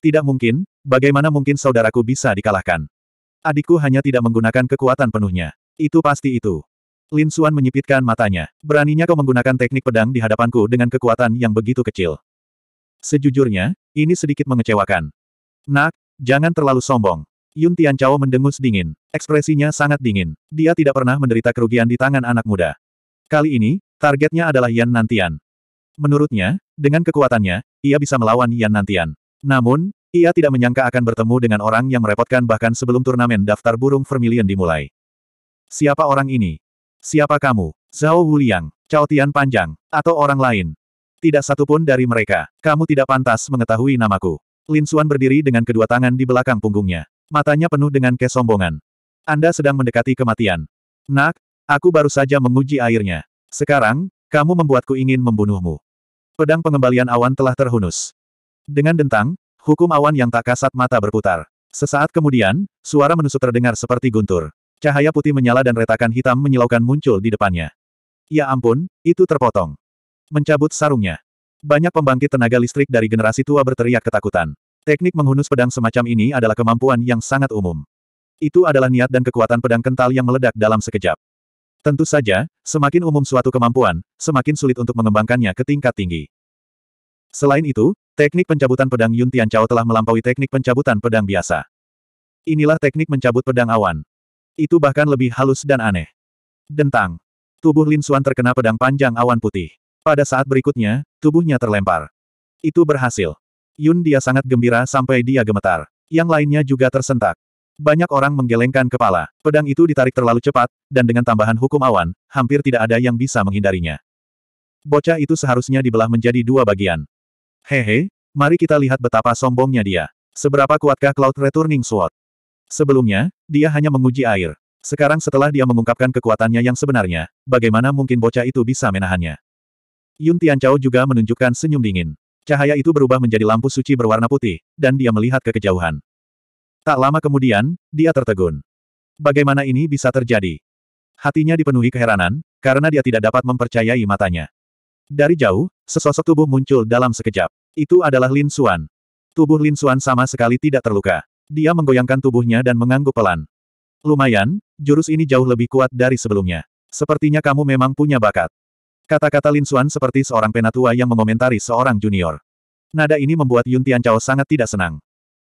Tidak mungkin, bagaimana mungkin saudaraku bisa dikalahkan? Adikku hanya tidak menggunakan kekuatan penuhnya. Itu pasti itu. Lin Suan menyipitkan matanya. Beraninya kau menggunakan teknik pedang di hadapanku dengan kekuatan yang begitu kecil. Sejujurnya, ini sedikit mengecewakan. Nak, jangan terlalu sombong. Yun Tiancao mendengus dingin. Ekspresinya sangat dingin. Dia tidak pernah menderita kerugian di tangan anak muda. Kali ini, targetnya adalah Yan Nantian. Menurutnya, dengan kekuatannya, ia bisa melawan Yan Nantian. Namun, ia tidak menyangka akan bertemu dengan orang yang merepotkan bahkan sebelum turnamen daftar burung Vermilion dimulai. Siapa orang ini? Siapa kamu? Zhao Wuliang, Cao Tian Panjang, atau orang lain? Tidak satupun dari mereka. Kamu tidak pantas mengetahui namaku. Lin Xuan berdiri dengan kedua tangan di belakang punggungnya. Matanya penuh dengan kesombongan. Anda sedang mendekati kematian. Nak, aku baru saja menguji airnya. Sekarang, kamu membuatku ingin membunuhmu. Pedang pengembalian awan telah terhunus. Dengan dentang, hukum awan yang tak kasat mata berputar. Sesaat kemudian, suara menusuk terdengar seperti guntur. Cahaya putih menyala dan retakan hitam menyilaukan muncul di depannya. Ya ampun, itu terpotong. Mencabut sarungnya. Banyak pembangkit tenaga listrik dari generasi tua berteriak ketakutan. Teknik menghunus pedang semacam ini adalah kemampuan yang sangat umum. Itu adalah niat dan kekuatan pedang kental yang meledak dalam sekejap. Tentu saja, semakin umum suatu kemampuan, semakin sulit untuk mengembangkannya ke tingkat tinggi. Selain itu, teknik pencabutan pedang Yun Tian Chao telah melampaui teknik pencabutan pedang biasa. Inilah teknik mencabut pedang awan. Itu bahkan lebih halus dan aneh. Dentang. Tubuh Lin Suan terkena pedang panjang awan putih. Pada saat berikutnya, tubuhnya terlempar. Itu berhasil. Yun dia sangat gembira sampai dia gemetar. Yang lainnya juga tersentak. Banyak orang menggelengkan kepala. Pedang itu ditarik terlalu cepat, dan dengan tambahan hukum awan, hampir tidak ada yang bisa menghindarinya. Bocah itu seharusnya dibelah menjadi dua bagian. Hehe, mari kita lihat betapa sombongnya dia. Seberapa kuatkah Cloud Returning Sword? Sebelumnya, dia hanya menguji air. Sekarang setelah dia mengungkapkan kekuatannya yang sebenarnya, bagaimana mungkin bocah itu bisa menahannya? Yun Tianchao juga menunjukkan senyum dingin. Cahaya itu berubah menjadi lampu suci berwarna putih, dan dia melihat ke kejauhan. Tak lama kemudian, dia tertegun. Bagaimana ini bisa terjadi? Hatinya dipenuhi keheranan, karena dia tidak dapat mempercayai matanya. Dari jauh, sesosok tubuh muncul dalam sekejap. Itu adalah Lin Xuan. Tubuh Lin Xuan sama sekali tidak terluka. Dia menggoyangkan tubuhnya dan mengangguk pelan. Lumayan, jurus ini jauh lebih kuat dari sebelumnya. Sepertinya kamu memang punya bakat. Kata-kata Lin Xuan seperti seorang penatua yang mengomentari seorang junior. Nada ini membuat Yun Tian Chao sangat tidak senang.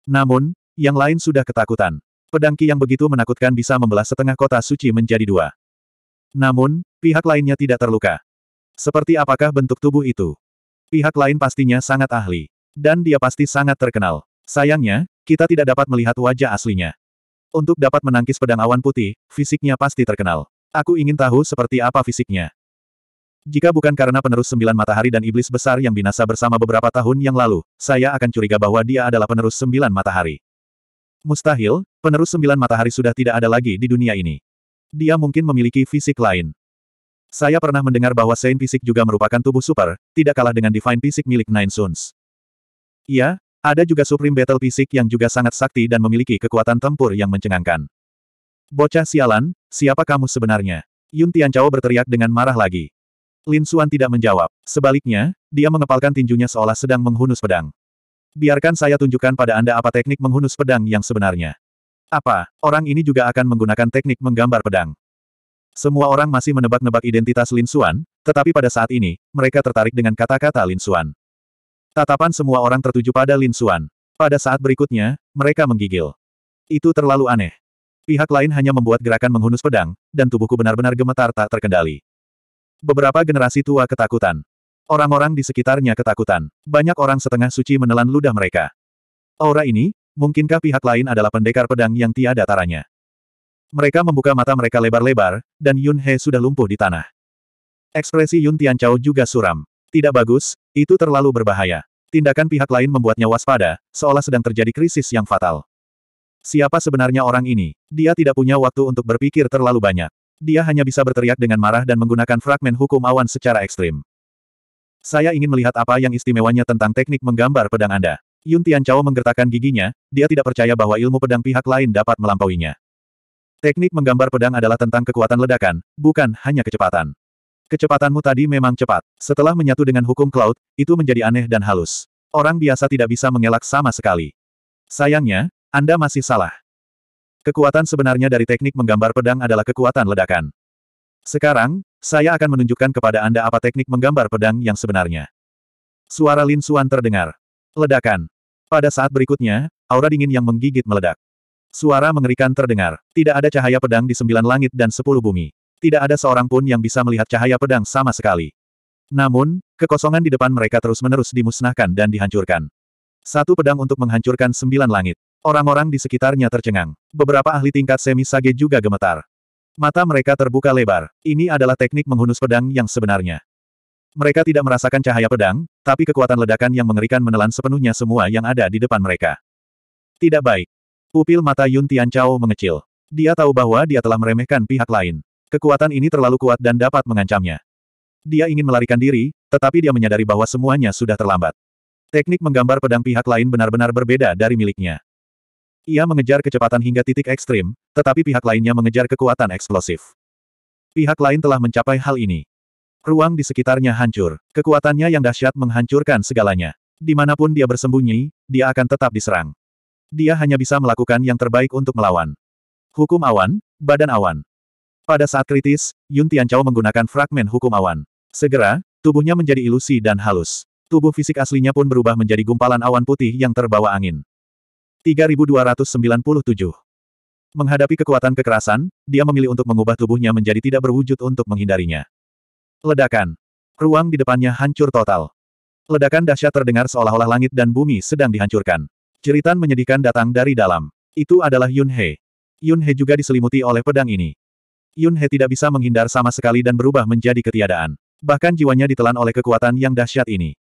Namun, yang lain sudah ketakutan. Pedangki yang begitu menakutkan bisa membelah setengah kota suci menjadi dua. Namun, pihak lainnya tidak terluka. Seperti apakah bentuk tubuh itu? Pihak lain pastinya sangat ahli. Dan dia pasti sangat terkenal. Sayangnya, kita tidak dapat melihat wajah aslinya. Untuk dapat menangkis pedang awan putih, fisiknya pasti terkenal. Aku ingin tahu seperti apa fisiknya. Jika bukan karena penerus sembilan matahari dan iblis besar yang binasa bersama beberapa tahun yang lalu, saya akan curiga bahwa dia adalah penerus sembilan matahari. Mustahil, penerus sembilan matahari sudah tidak ada lagi di dunia ini. Dia mungkin memiliki fisik lain. Saya pernah mendengar bahwa Saint Fisik juga merupakan tubuh super, tidak kalah dengan Divine Fisik milik Nine Suns. Iya, ada juga Supreme Battle Fisik yang juga sangat sakti dan memiliki kekuatan tempur yang mencengangkan. Bocah sialan, siapa kamu sebenarnya? Yun Tian Cao berteriak dengan marah lagi. Lin Xuan tidak menjawab. Sebaliknya, dia mengepalkan tinjunya seolah sedang menghunus pedang. Biarkan saya tunjukkan pada Anda apa teknik menghunus pedang yang sebenarnya. Apa, orang ini juga akan menggunakan teknik menggambar pedang. Semua orang masih menebak-nebak identitas Lin Xuan, tetapi pada saat ini, mereka tertarik dengan kata-kata Lin Xuan. Tatapan semua orang tertuju pada Lin Xuan. Pada saat berikutnya, mereka menggigil. Itu terlalu aneh. Pihak lain hanya membuat gerakan menghunus pedang, dan tubuhku benar-benar gemetar tak terkendali. Beberapa generasi tua ketakutan. Orang-orang di sekitarnya ketakutan. Banyak orang setengah suci menelan ludah mereka. Aura ini, mungkinkah pihak lain adalah pendekar pedang yang tiada taranya? Mereka membuka mata mereka lebar-lebar, dan Yun He sudah lumpuh di tanah. Ekspresi Yun Tian Chao juga suram. Tidak bagus, itu terlalu berbahaya. Tindakan pihak lain membuatnya waspada, seolah sedang terjadi krisis yang fatal. Siapa sebenarnya orang ini? Dia tidak punya waktu untuk berpikir terlalu banyak. Dia hanya bisa berteriak dengan marah dan menggunakan fragmen hukum awan secara ekstrim. Saya ingin melihat apa yang istimewanya tentang teknik menggambar pedang Anda. Yun Tian Tianchao menggertakkan giginya, dia tidak percaya bahwa ilmu pedang pihak lain dapat melampauinya. Teknik menggambar pedang adalah tentang kekuatan ledakan, bukan hanya kecepatan. Kecepatanmu tadi memang cepat. Setelah menyatu dengan hukum cloud, itu menjadi aneh dan halus. Orang biasa tidak bisa mengelak sama sekali. Sayangnya, Anda masih salah. Kekuatan sebenarnya dari teknik menggambar pedang adalah kekuatan ledakan. Sekarang, saya akan menunjukkan kepada Anda apa teknik menggambar pedang yang sebenarnya. Suara Lin Suan terdengar. Ledakan. Pada saat berikutnya, aura dingin yang menggigit meledak. Suara mengerikan terdengar. Tidak ada cahaya pedang di sembilan langit dan sepuluh bumi. Tidak ada seorang pun yang bisa melihat cahaya pedang sama sekali. Namun, kekosongan di depan mereka terus-menerus dimusnahkan dan dihancurkan. Satu pedang untuk menghancurkan sembilan langit. Orang-orang di sekitarnya tercengang. Beberapa ahli tingkat semi sage juga gemetar. Mata mereka terbuka lebar. Ini adalah teknik menghunus pedang yang sebenarnya. Mereka tidak merasakan cahaya pedang, tapi kekuatan ledakan yang mengerikan menelan sepenuhnya semua yang ada di depan mereka. Tidak baik. Pupil mata Yun Tian Chao mengecil. Dia tahu bahwa dia telah meremehkan pihak lain. Kekuatan ini terlalu kuat dan dapat mengancamnya. Dia ingin melarikan diri, tetapi dia menyadari bahwa semuanya sudah terlambat. Teknik menggambar pedang pihak lain benar-benar berbeda dari miliknya. Ia mengejar kecepatan hingga titik ekstrim, tetapi pihak lainnya mengejar kekuatan eksplosif. Pihak lain telah mencapai hal ini. Ruang di sekitarnya hancur. Kekuatannya yang dahsyat menghancurkan segalanya. Dimanapun dia bersembunyi, dia akan tetap diserang. Dia hanya bisa melakukan yang terbaik untuk melawan. Hukum awan, badan awan. Pada saat kritis, Yun Tianchao menggunakan fragmen hukum awan. Segera, tubuhnya menjadi ilusi dan halus. Tubuh fisik aslinya pun berubah menjadi gumpalan awan putih yang terbawa angin. 3297 Menghadapi kekuatan kekerasan, dia memilih untuk mengubah tubuhnya menjadi tidak berwujud untuk menghindarinya. Ledakan. Ruang di depannya hancur total. Ledakan dahsyat terdengar seolah-olah langit dan bumi sedang dihancurkan. Ceritan menyedihkan datang dari dalam. Itu adalah Yun He. Yun He juga diselimuti oleh pedang ini. Yun He tidak bisa menghindar sama sekali dan berubah menjadi ketiadaan. Bahkan jiwanya ditelan oleh kekuatan yang dahsyat ini.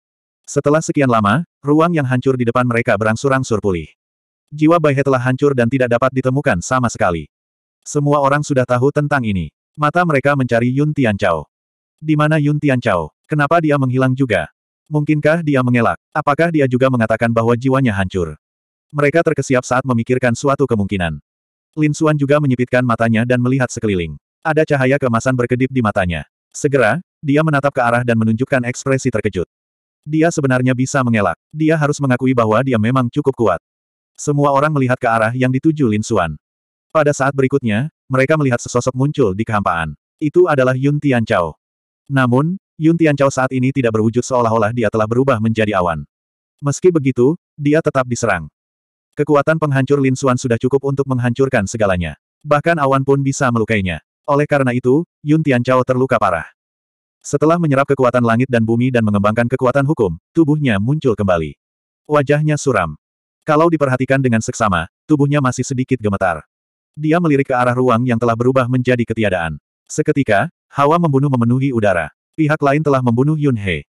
Setelah sekian lama, ruang yang hancur di depan mereka berangsur-angsur pulih. Jiwa Bai He telah hancur dan tidak dapat ditemukan sama sekali. Semua orang sudah tahu tentang ini. Mata mereka mencari Yun Tian Chao. Di mana Yun Tian Chao? Kenapa dia menghilang juga? Mungkinkah dia mengelak? Apakah dia juga mengatakan bahwa jiwanya hancur? Mereka terkesiap saat memikirkan suatu kemungkinan. Lin Suan juga menyipitkan matanya dan melihat sekeliling. Ada cahaya kemasan berkedip di matanya. Segera, dia menatap ke arah dan menunjukkan ekspresi terkejut. Dia sebenarnya bisa mengelak. Dia harus mengakui bahwa dia memang cukup kuat. Semua orang melihat ke arah yang dituju Lin Suan. Pada saat berikutnya, mereka melihat sesosok muncul di kehampaan. Itu adalah Yun Tian Chao. Namun, Yun Tian Chao saat ini tidak berwujud seolah-olah dia telah berubah menjadi awan. Meski begitu, dia tetap diserang. Kekuatan penghancur Lin Xuan sudah cukup untuk menghancurkan segalanya. Bahkan awan pun bisa melukainya. Oleh karena itu, Yun Tian Chao terluka parah. Setelah menyerap kekuatan langit dan bumi dan mengembangkan kekuatan hukum, tubuhnya muncul kembali. Wajahnya suram. Kalau diperhatikan dengan seksama, tubuhnya masih sedikit gemetar. Dia melirik ke arah ruang yang telah berubah menjadi ketiadaan. Seketika, hawa membunuh memenuhi udara. Pihak lain telah membunuh Yun He.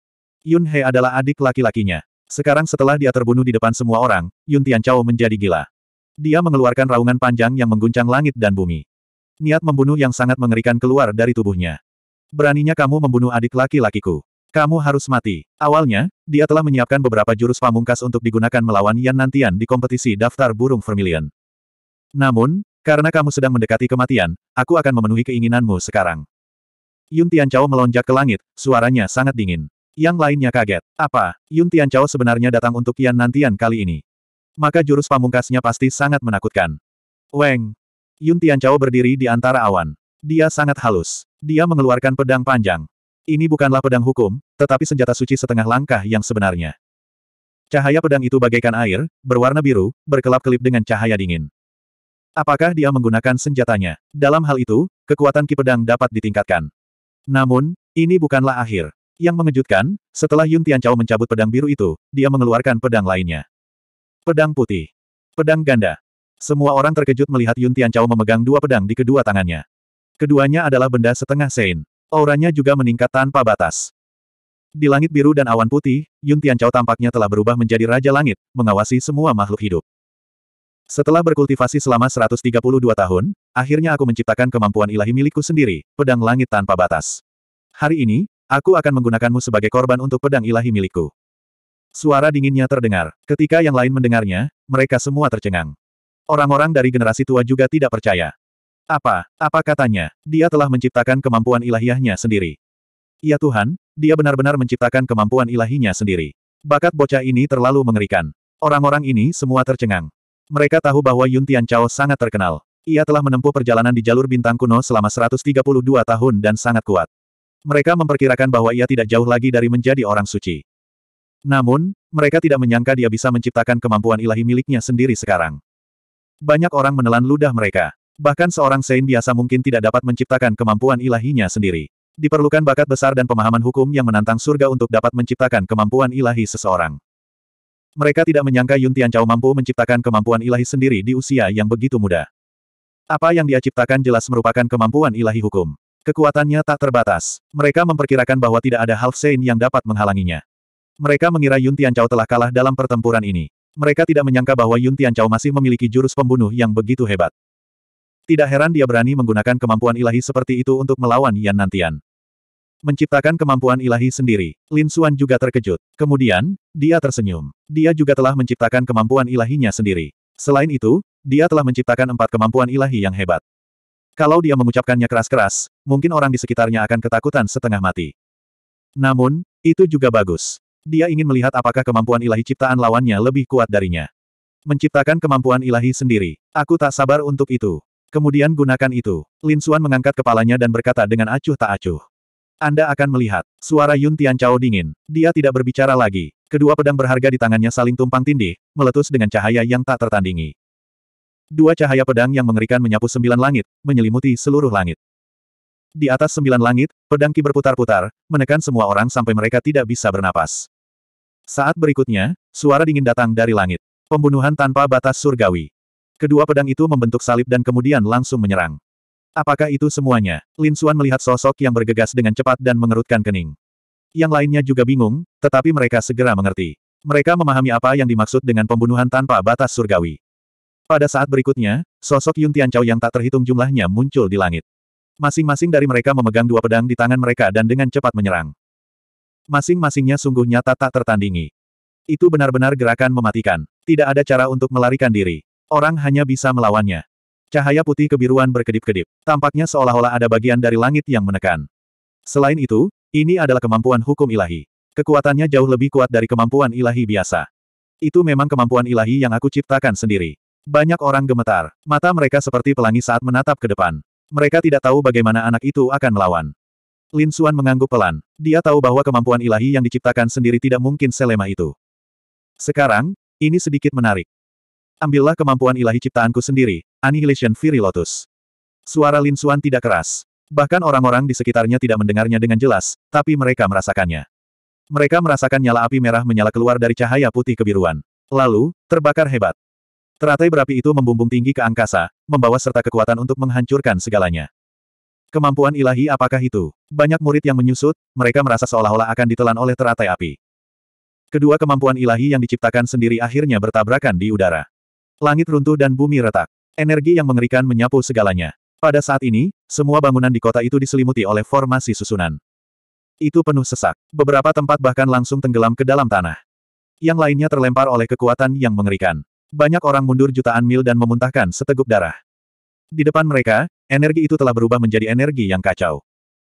Yun He adalah adik laki-lakinya. Sekarang setelah dia terbunuh di depan semua orang, Yun Tian Tianchao menjadi gila. Dia mengeluarkan raungan panjang yang mengguncang langit dan bumi. Niat membunuh yang sangat mengerikan keluar dari tubuhnya. Beraninya kamu membunuh adik laki-lakiku. Kamu harus mati. Awalnya, dia telah menyiapkan beberapa jurus pamungkas untuk digunakan melawan Yan Nantian di kompetisi daftar burung Vermilion. Namun, karena kamu sedang mendekati kematian, aku akan memenuhi keinginanmu sekarang. Yun Tian Tianchao melonjak ke langit, suaranya sangat dingin. Yang lainnya kaget. Apa, Yun Tian Chao sebenarnya datang untuk Yan Nantian kali ini? Maka jurus pamungkasnya pasti sangat menakutkan. Weng! Yun Tian Chao berdiri di antara awan. Dia sangat halus. Dia mengeluarkan pedang panjang. Ini bukanlah pedang hukum, tetapi senjata suci setengah langkah yang sebenarnya. Cahaya pedang itu bagaikan air, berwarna biru, berkelap-kelip dengan cahaya dingin. Apakah dia menggunakan senjatanya? Dalam hal itu, kekuatan ki pedang dapat ditingkatkan. Namun, ini bukanlah akhir. Yang mengejutkan, setelah Yun Tianchao mencabut pedang biru itu, dia mengeluarkan pedang lainnya. Pedang putih. Pedang ganda. Semua orang terkejut melihat Yun Tianchao memegang dua pedang di kedua tangannya. Keduanya adalah benda setengah sein. Auranya juga meningkat tanpa batas. Di langit biru dan awan putih, Yun Tianchao tampaknya telah berubah menjadi Raja Langit, mengawasi semua makhluk hidup. Setelah berkultivasi selama 132 tahun, akhirnya aku menciptakan kemampuan ilahi milikku sendiri, pedang langit tanpa batas. Hari ini, Aku akan menggunakanmu sebagai korban untuk pedang ilahi milikku. Suara dinginnya terdengar. Ketika yang lain mendengarnya, mereka semua tercengang. Orang-orang dari generasi tua juga tidak percaya. Apa? Apa katanya? Dia telah menciptakan kemampuan ilahiyahnya sendiri. Ya Tuhan, dia benar-benar menciptakan kemampuan ilahinya sendiri. Bakat bocah ini terlalu mengerikan. Orang-orang ini semua tercengang. Mereka tahu bahwa Yun Tian Chao sangat terkenal. Ia telah menempuh perjalanan di jalur bintang kuno selama 132 tahun dan sangat kuat. Mereka memperkirakan bahwa ia tidak jauh lagi dari menjadi orang suci. Namun, mereka tidak menyangka dia bisa menciptakan kemampuan ilahi miliknya sendiri sekarang. Banyak orang menelan ludah mereka. Bahkan seorang Saint biasa mungkin tidak dapat menciptakan kemampuan ilahinya sendiri. Diperlukan bakat besar dan pemahaman hukum yang menantang surga untuk dapat menciptakan kemampuan ilahi seseorang. Mereka tidak menyangka Yun Tian Tianchao mampu menciptakan kemampuan ilahi sendiri di usia yang begitu muda. Apa yang dia ciptakan jelas merupakan kemampuan ilahi hukum. Kekuatannya tak terbatas. Mereka memperkirakan bahwa tidak ada Half Saint yang dapat menghalanginya. Mereka mengira Yun Tianchao telah kalah dalam pertempuran ini. Mereka tidak menyangka bahwa Yun Tianchao masih memiliki jurus pembunuh yang begitu hebat. Tidak heran dia berani menggunakan kemampuan ilahi seperti itu untuk melawan Yan Nantian. Menciptakan kemampuan ilahi sendiri, Lin Xuan juga terkejut. Kemudian, dia tersenyum. Dia juga telah menciptakan kemampuan ilahinya sendiri. Selain itu, dia telah menciptakan empat kemampuan ilahi yang hebat. Kalau dia mengucapkannya keras-keras, mungkin orang di sekitarnya akan ketakutan setengah mati. Namun, itu juga bagus. Dia ingin melihat apakah kemampuan ilahi ciptaan lawannya lebih kuat darinya. Menciptakan kemampuan ilahi sendiri. Aku tak sabar untuk itu. Kemudian gunakan itu. Lin Suan mengangkat kepalanya dan berkata dengan acuh tak acuh. Anda akan melihat. Suara Yun Tian Chao dingin. Dia tidak berbicara lagi. Kedua pedang berharga di tangannya saling tumpang tindih, meletus dengan cahaya yang tak tertandingi. Dua cahaya pedang yang mengerikan menyapu sembilan langit, menyelimuti seluruh langit. Di atas sembilan langit, pedang Ki berputar-putar, menekan semua orang sampai mereka tidak bisa bernapas. Saat berikutnya, suara dingin datang dari langit. Pembunuhan tanpa batas surgawi. Kedua pedang itu membentuk salib dan kemudian langsung menyerang. Apakah itu semuanya? Lin Suan melihat sosok yang bergegas dengan cepat dan mengerutkan kening. Yang lainnya juga bingung, tetapi mereka segera mengerti. Mereka memahami apa yang dimaksud dengan pembunuhan tanpa batas surgawi. Pada saat berikutnya, sosok Yun Tianchao yang tak terhitung jumlahnya muncul di langit. Masing-masing dari mereka memegang dua pedang di tangan mereka dan dengan cepat menyerang. Masing-masingnya sungguh nyata tak tertandingi. Itu benar-benar gerakan mematikan. Tidak ada cara untuk melarikan diri. Orang hanya bisa melawannya. Cahaya putih kebiruan berkedip-kedip. Tampaknya seolah-olah ada bagian dari langit yang menekan. Selain itu, ini adalah kemampuan hukum ilahi. Kekuatannya jauh lebih kuat dari kemampuan ilahi biasa. Itu memang kemampuan ilahi yang aku ciptakan sendiri. Banyak orang gemetar. Mata mereka seperti pelangi saat menatap ke depan. Mereka tidak tahu bagaimana anak itu akan melawan. Lin Xuan mengangguk pelan. Dia tahu bahwa kemampuan ilahi yang diciptakan sendiri tidak mungkin selemah itu. Sekarang, ini sedikit menarik. Ambillah kemampuan ilahi ciptaanku sendiri, Annihilation Fury Lotus. Suara Lin Xuan tidak keras. Bahkan orang-orang di sekitarnya tidak mendengarnya dengan jelas, tapi mereka merasakannya. Mereka merasakan nyala api merah menyala keluar dari cahaya putih kebiruan. Lalu, terbakar hebat. Teratai berapi itu membumbung tinggi ke angkasa, membawa serta kekuatan untuk menghancurkan segalanya. Kemampuan ilahi apakah itu? Banyak murid yang menyusut, mereka merasa seolah-olah akan ditelan oleh teratai api. Kedua kemampuan ilahi yang diciptakan sendiri akhirnya bertabrakan di udara. Langit runtuh dan bumi retak. Energi yang mengerikan menyapu segalanya. Pada saat ini, semua bangunan di kota itu diselimuti oleh formasi susunan. Itu penuh sesak. Beberapa tempat bahkan langsung tenggelam ke dalam tanah. Yang lainnya terlempar oleh kekuatan yang mengerikan. Banyak orang mundur jutaan mil dan memuntahkan seteguk darah. Di depan mereka, energi itu telah berubah menjadi energi yang kacau.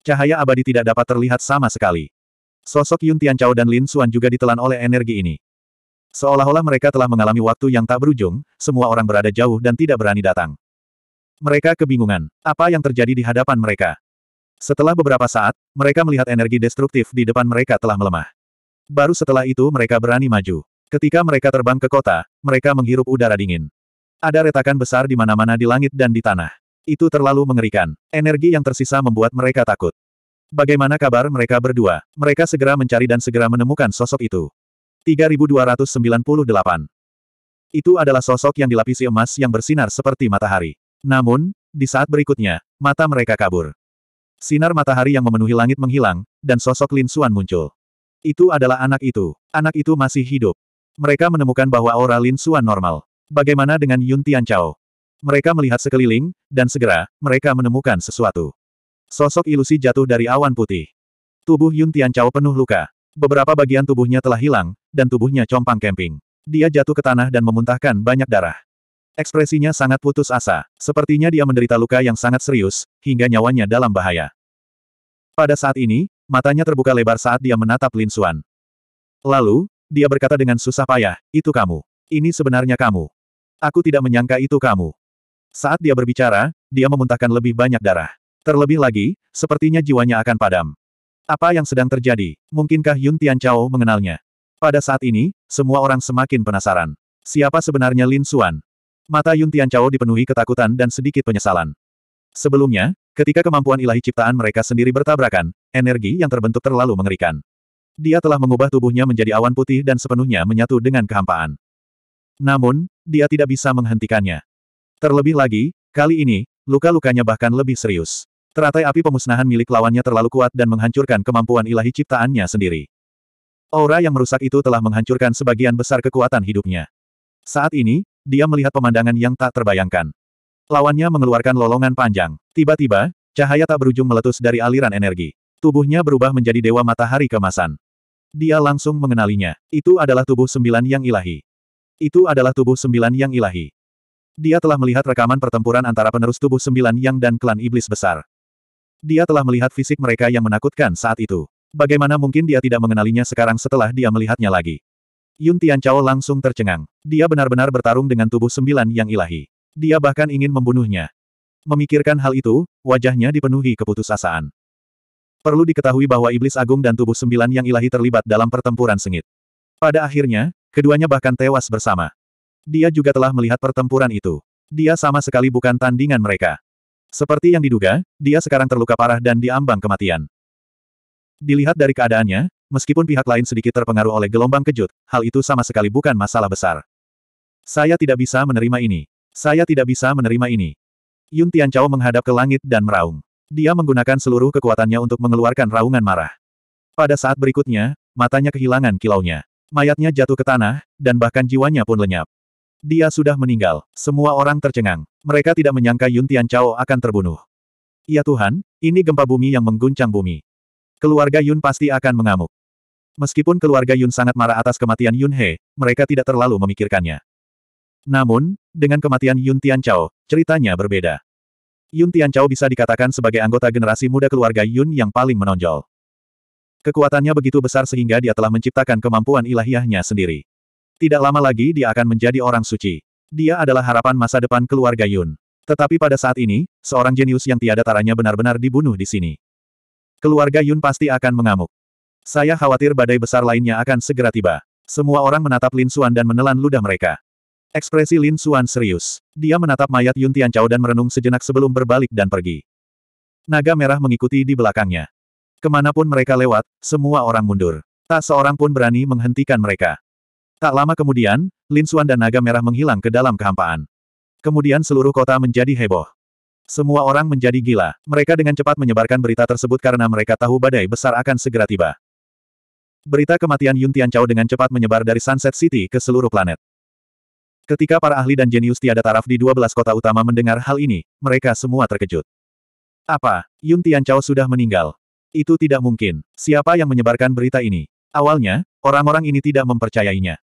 Cahaya abadi tidak dapat terlihat sama sekali. Sosok Yun Tian Tianchao dan Lin Xuan juga ditelan oleh energi ini. Seolah-olah mereka telah mengalami waktu yang tak berujung, semua orang berada jauh dan tidak berani datang. Mereka kebingungan. Apa yang terjadi di hadapan mereka? Setelah beberapa saat, mereka melihat energi destruktif di depan mereka telah melemah. Baru setelah itu mereka berani maju. Ketika mereka terbang ke kota, mereka menghirup udara dingin. Ada retakan besar di mana-mana di langit dan di tanah. Itu terlalu mengerikan. Energi yang tersisa membuat mereka takut. Bagaimana kabar mereka berdua? Mereka segera mencari dan segera menemukan sosok itu. 3298 Itu adalah sosok yang dilapisi emas yang bersinar seperti matahari. Namun, di saat berikutnya, mata mereka kabur. Sinar matahari yang memenuhi langit menghilang, dan sosok Lin Xuan muncul. Itu adalah anak itu. Anak itu masih hidup. Mereka menemukan bahwa aura Lin Xuan normal. Bagaimana dengan Yun Tian Chao? Mereka melihat sekeliling, dan segera, mereka menemukan sesuatu. Sosok ilusi jatuh dari awan putih. Tubuh Yun Tian Chao penuh luka. Beberapa bagian tubuhnya telah hilang, dan tubuhnya compang kemping. Dia jatuh ke tanah dan memuntahkan banyak darah. Ekspresinya sangat putus asa. Sepertinya dia menderita luka yang sangat serius, hingga nyawanya dalam bahaya. Pada saat ini, matanya terbuka lebar saat dia menatap Lin Xuan. Lalu, dia berkata dengan susah payah, itu kamu. Ini sebenarnya kamu. Aku tidak menyangka itu kamu. Saat dia berbicara, dia memuntahkan lebih banyak darah. Terlebih lagi, sepertinya jiwanya akan padam. Apa yang sedang terjadi? Mungkinkah Yun Tian Tianchao mengenalnya? Pada saat ini, semua orang semakin penasaran. Siapa sebenarnya Lin Xuan? Mata Yun Tian Tianchao dipenuhi ketakutan dan sedikit penyesalan. Sebelumnya, ketika kemampuan ilahi ciptaan mereka sendiri bertabrakan, energi yang terbentuk terlalu mengerikan dia telah mengubah tubuhnya menjadi awan putih dan sepenuhnya menyatu dengan kehampaan. Namun, dia tidak bisa menghentikannya. Terlebih lagi, kali ini, luka-lukanya bahkan lebih serius. Teratai api pemusnahan milik lawannya terlalu kuat dan menghancurkan kemampuan ilahi ciptaannya sendiri. Aura yang merusak itu telah menghancurkan sebagian besar kekuatan hidupnya. Saat ini, dia melihat pemandangan yang tak terbayangkan. Lawannya mengeluarkan lolongan panjang. Tiba-tiba, cahaya tak berujung meletus dari aliran energi. Tubuhnya berubah menjadi dewa matahari kemasan. Dia langsung mengenalinya. Itu adalah tubuh sembilan yang ilahi. Itu adalah tubuh sembilan yang ilahi. Dia telah melihat rekaman pertempuran antara penerus tubuh sembilan yang dan klan iblis besar. Dia telah melihat fisik mereka yang menakutkan saat itu. Bagaimana mungkin dia tidak mengenalinya sekarang setelah dia melihatnya lagi? Yun Tian Tianchao langsung tercengang. Dia benar-benar bertarung dengan tubuh sembilan yang ilahi. Dia bahkan ingin membunuhnya. Memikirkan hal itu, wajahnya dipenuhi keputusasaan. Perlu diketahui bahwa Iblis Agung dan Tubuh Sembilan yang ilahi terlibat dalam pertempuran sengit. Pada akhirnya, keduanya bahkan tewas bersama. Dia juga telah melihat pertempuran itu. Dia sama sekali bukan tandingan mereka. Seperti yang diduga, dia sekarang terluka parah dan diambang kematian. Dilihat dari keadaannya, meskipun pihak lain sedikit terpengaruh oleh gelombang kejut, hal itu sama sekali bukan masalah besar. Saya tidak bisa menerima ini. Saya tidak bisa menerima ini. Yun Tian Cao menghadap ke langit dan meraung. Dia menggunakan seluruh kekuatannya untuk mengeluarkan raungan marah. Pada saat berikutnya, matanya kehilangan kilaunya. Mayatnya jatuh ke tanah, dan bahkan jiwanya pun lenyap. Dia sudah meninggal. Semua orang tercengang. Mereka tidak menyangka Yun Tian Chao akan terbunuh. Ya Tuhan, ini gempa bumi yang mengguncang bumi. Keluarga Yun pasti akan mengamuk. Meskipun keluarga Yun sangat marah atas kematian Yun He, mereka tidak terlalu memikirkannya. Namun, dengan kematian Yun Tian Chao, ceritanya berbeda. Yun Tianchao bisa dikatakan sebagai anggota generasi muda keluarga Yun yang paling menonjol. Kekuatannya begitu besar sehingga dia telah menciptakan kemampuan ilahiyahnya sendiri. Tidak lama lagi dia akan menjadi orang suci. Dia adalah harapan masa depan keluarga Yun. Tetapi pada saat ini, seorang jenius yang tiada taranya benar-benar dibunuh di sini. Keluarga Yun pasti akan mengamuk. Saya khawatir badai besar lainnya akan segera tiba. Semua orang menatap Lin Suan dan menelan ludah mereka. Ekspresi Lin Xuan serius. Dia menatap mayat Yun Tian Tianchao dan merenung sejenak sebelum berbalik dan pergi. Naga merah mengikuti di belakangnya. Kemanapun mereka lewat, semua orang mundur. Tak seorang pun berani menghentikan mereka. Tak lama kemudian, Lin Xuan dan naga merah menghilang ke dalam kehampaan. Kemudian seluruh kota menjadi heboh. Semua orang menjadi gila. Mereka dengan cepat menyebarkan berita tersebut karena mereka tahu badai besar akan segera tiba. Berita kematian Yun Tian Tianchao dengan cepat menyebar dari Sunset City ke seluruh planet. Ketika para ahli dan jenius tiada taraf di dua belas kota utama mendengar hal ini, mereka semua terkejut. Apa, Yun Tianchao sudah meninggal? Itu tidak mungkin. Siapa yang menyebarkan berita ini? Awalnya, orang-orang ini tidak mempercayainya.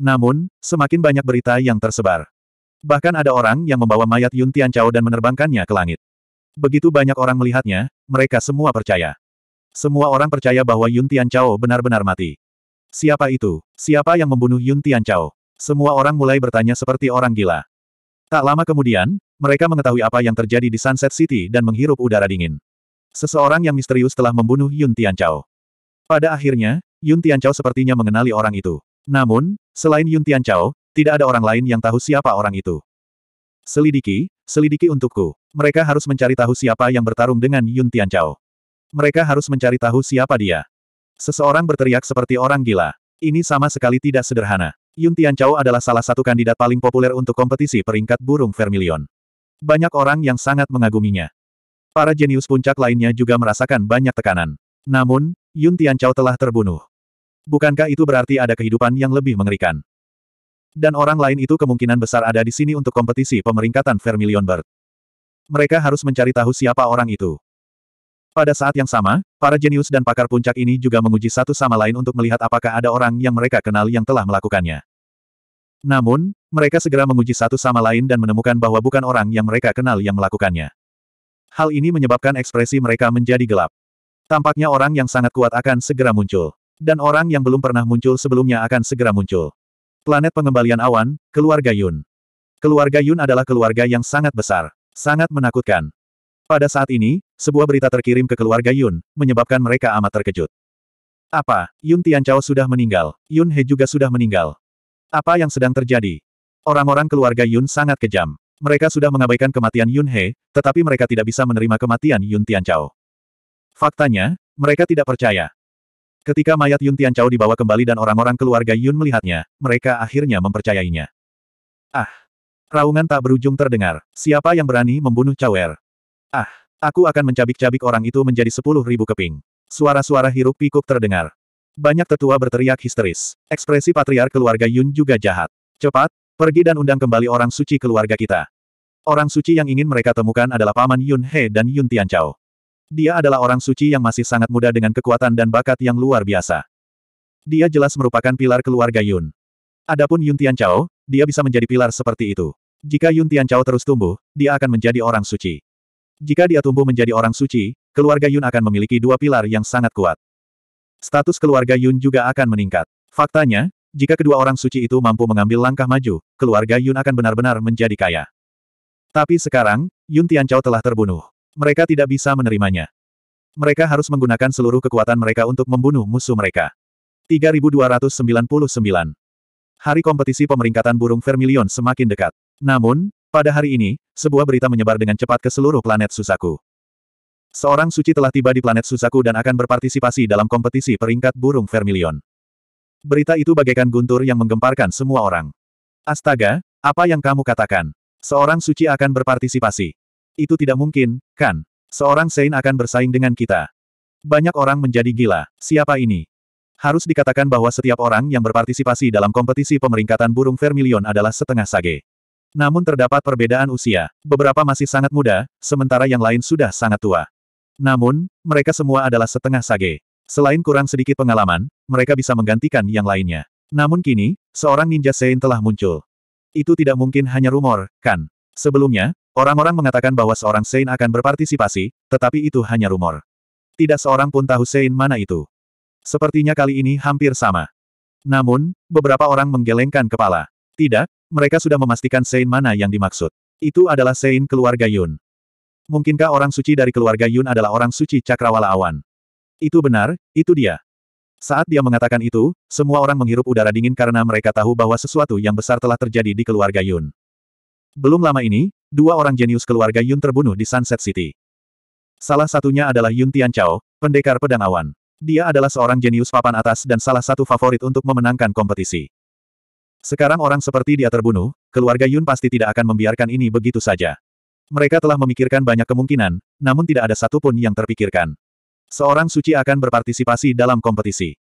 Namun, semakin banyak berita yang tersebar. Bahkan ada orang yang membawa mayat Yun Tianchao dan menerbangkannya ke langit. Begitu banyak orang melihatnya, mereka semua percaya. Semua orang percaya bahwa Yun Tianchao benar-benar mati. Siapa itu? Siapa yang membunuh Yun Tianchao? Semua orang mulai bertanya seperti orang gila. Tak lama kemudian, mereka mengetahui apa yang terjadi di Sunset City dan menghirup udara dingin. Seseorang yang misterius telah membunuh Yun Tian Tianchao. Pada akhirnya, Yun Tian Tianchao sepertinya mengenali orang itu. Namun, selain Yun Tian Tianchao, tidak ada orang lain yang tahu siapa orang itu. Selidiki, selidiki untukku. Mereka harus mencari tahu siapa yang bertarung dengan Yun Tian Tianchao. Mereka harus mencari tahu siapa dia. Seseorang berteriak seperti orang gila. Ini sama sekali tidak sederhana. Yun Tianchao adalah salah satu kandidat paling populer untuk kompetisi peringkat burung vermilion. Banyak orang yang sangat mengaguminya. Para jenius puncak lainnya juga merasakan banyak tekanan. Namun, Yun Tianchao telah terbunuh. Bukankah itu berarti ada kehidupan yang lebih mengerikan? Dan orang lain itu kemungkinan besar ada di sini untuk kompetisi pemeringkatan Vermilion Bird. Mereka harus mencari tahu siapa orang itu. Pada saat yang sama, para jenius dan pakar puncak ini juga menguji satu sama lain untuk melihat apakah ada orang yang mereka kenal yang telah melakukannya. Namun, mereka segera menguji satu sama lain dan menemukan bahwa bukan orang yang mereka kenal yang melakukannya. Hal ini menyebabkan ekspresi mereka menjadi gelap. Tampaknya orang yang sangat kuat akan segera muncul. Dan orang yang belum pernah muncul sebelumnya akan segera muncul. Planet pengembalian awan, keluarga Yun. Keluarga Yun adalah keluarga yang sangat besar, sangat menakutkan. Pada saat ini, sebuah berita terkirim ke keluarga Yun, menyebabkan mereka amat terkejut. Apa, Yun Tiancao sudah meninggal, Yun He juga sudah meninggal. Apa yang sedang terjadi? Orang-orang keluarga Yun sangat kejam. Mereka sudah mengabaikan kematian Yun He, tetapi mereka tidak bisa menerima kematian Yun Tiancao. Faktanya, mereka tidak percaya. Ketika mayat Yun Tiancao dibawa kembali dan orang-orang keluarga Yun melihatnya, mereka akhirnya mempercayainya. Ah! Raungan tak berujung terdengar. Siapa yang berani membunuh Cawer? Ah, aku akan mencabik-cabik orang itu menjadi sepuluh ribu keping. Suara-suara hiruk pikuk terdengar. Banyak tetua berteriak histeris. Ekspresi patriark keluarga Yun juga jahat. Cepat, pergi dan undang kembali orang suci keluarga kita. Orang suci yang ingin mereka temukan adalah paman Yun He dan Yun Tianchao. Dia adalah orang suci yang masih sangat muda dengan kekuatan dan bakat yang luar biasa. Dia jelas merupakan pilar keluarga Yun. Adapun Yun Tianchao, dia bisa menjadi pilar seperti itu. Jika Yun Tianchao terus tumbuh, dia akan menjadi orang suci. Jika dia tumbuh menjadi orang suci, keluarga Yun akan memiliki dua pilar yang sangat kuat. Status keluarga Yun juga akan meningkat. Faktanya, jika kedua orang suci itu mampu mengambil langkah maju, keluarga Yun akan benar-benar menjadi kaya. Tapi sekarang, Yun Tiancao telah terbunuh. Mereka tidak bisa menerimanya. Mereka harus menggunakan seluruh kekuatan mereka untuk membunuh musuh mereka. 3299. Hari kompetisi pemeringkatan burung vermilion semakin dekat. Namun, pada hari ini, sebuah berita menyebar dengan cepat ke seluruh planet Susaku. Seorang suci telah tiba di planet Susaku dan akan berpartisipasi dalam kompetisi peringkat burung vermilion. Berita itu bagaikan guntur yang menggemparkan semua orang. Astaga, apa yang kamu katakan? Seorang suci akan berpartisipasi. Itu tidak mungkin, kan? Seorang Sein akan bersaing dengan kita. Banyak orang menjadi gila. Siapa ini? Harus dikatakan bahwa setiap orang yang berpartisipasi dalam kompetisi pemeringkatan burung vermilion adalah setengah sage. Namun terdapat perbedaan usia. Beberapa masih sangat muda, sementara yang lain sudah sangat tua. Namun, mereka semua adalah setengah sage. Selain kurang sedikit pengalaman, mereka bisa menggantikan yang lainnya. Namun kini, seorang ninja Sein telah muncul. Itu tidak mungkin hanya rumor, kan? Sebelumnya, orang-orang mengatakan bahwa seorang Sein akan berpartisipasi, tetapi itu hanya rumor. Tidak seorang pun tahu Sein mana itu. Sepertinya kali ini hampir sama. Namun, beberapa orang menggelengkan kepala. Tidak, mereka sudah memastikan Sein mana yang dimaksud. Itu adalah Sein keluarga Yun. Mungkinkah orang suci dari keluarga Yun adalah orang suci cakrawala awan? Itu benar, itu dia. Saat dia mengatakan itu, semua orang menghirup udara dingin karena mereka tahu bahwa sesuatu yang besar telah terjadi di keluarga Yun. Belum lama ini, dua orang jenius keluarga Yun terbunuh di Sunset City. Salah satunya adalah Yun Tian Tianchao, pendekar pedang awan. Dia adalah seorang jenius papan atas dan salah satu favorit untuk memenangkan kompetisi. Sekarang orang seperti dia terbunuh, keluarga Yun pasti tidak akan membiarkan ini begitu saja. Mereka telah memikirkan banyak kemungkinan, namun tidak ada satupun yang terpikirkan. Seorang suci akan berpartisipasi dalam kompetisi.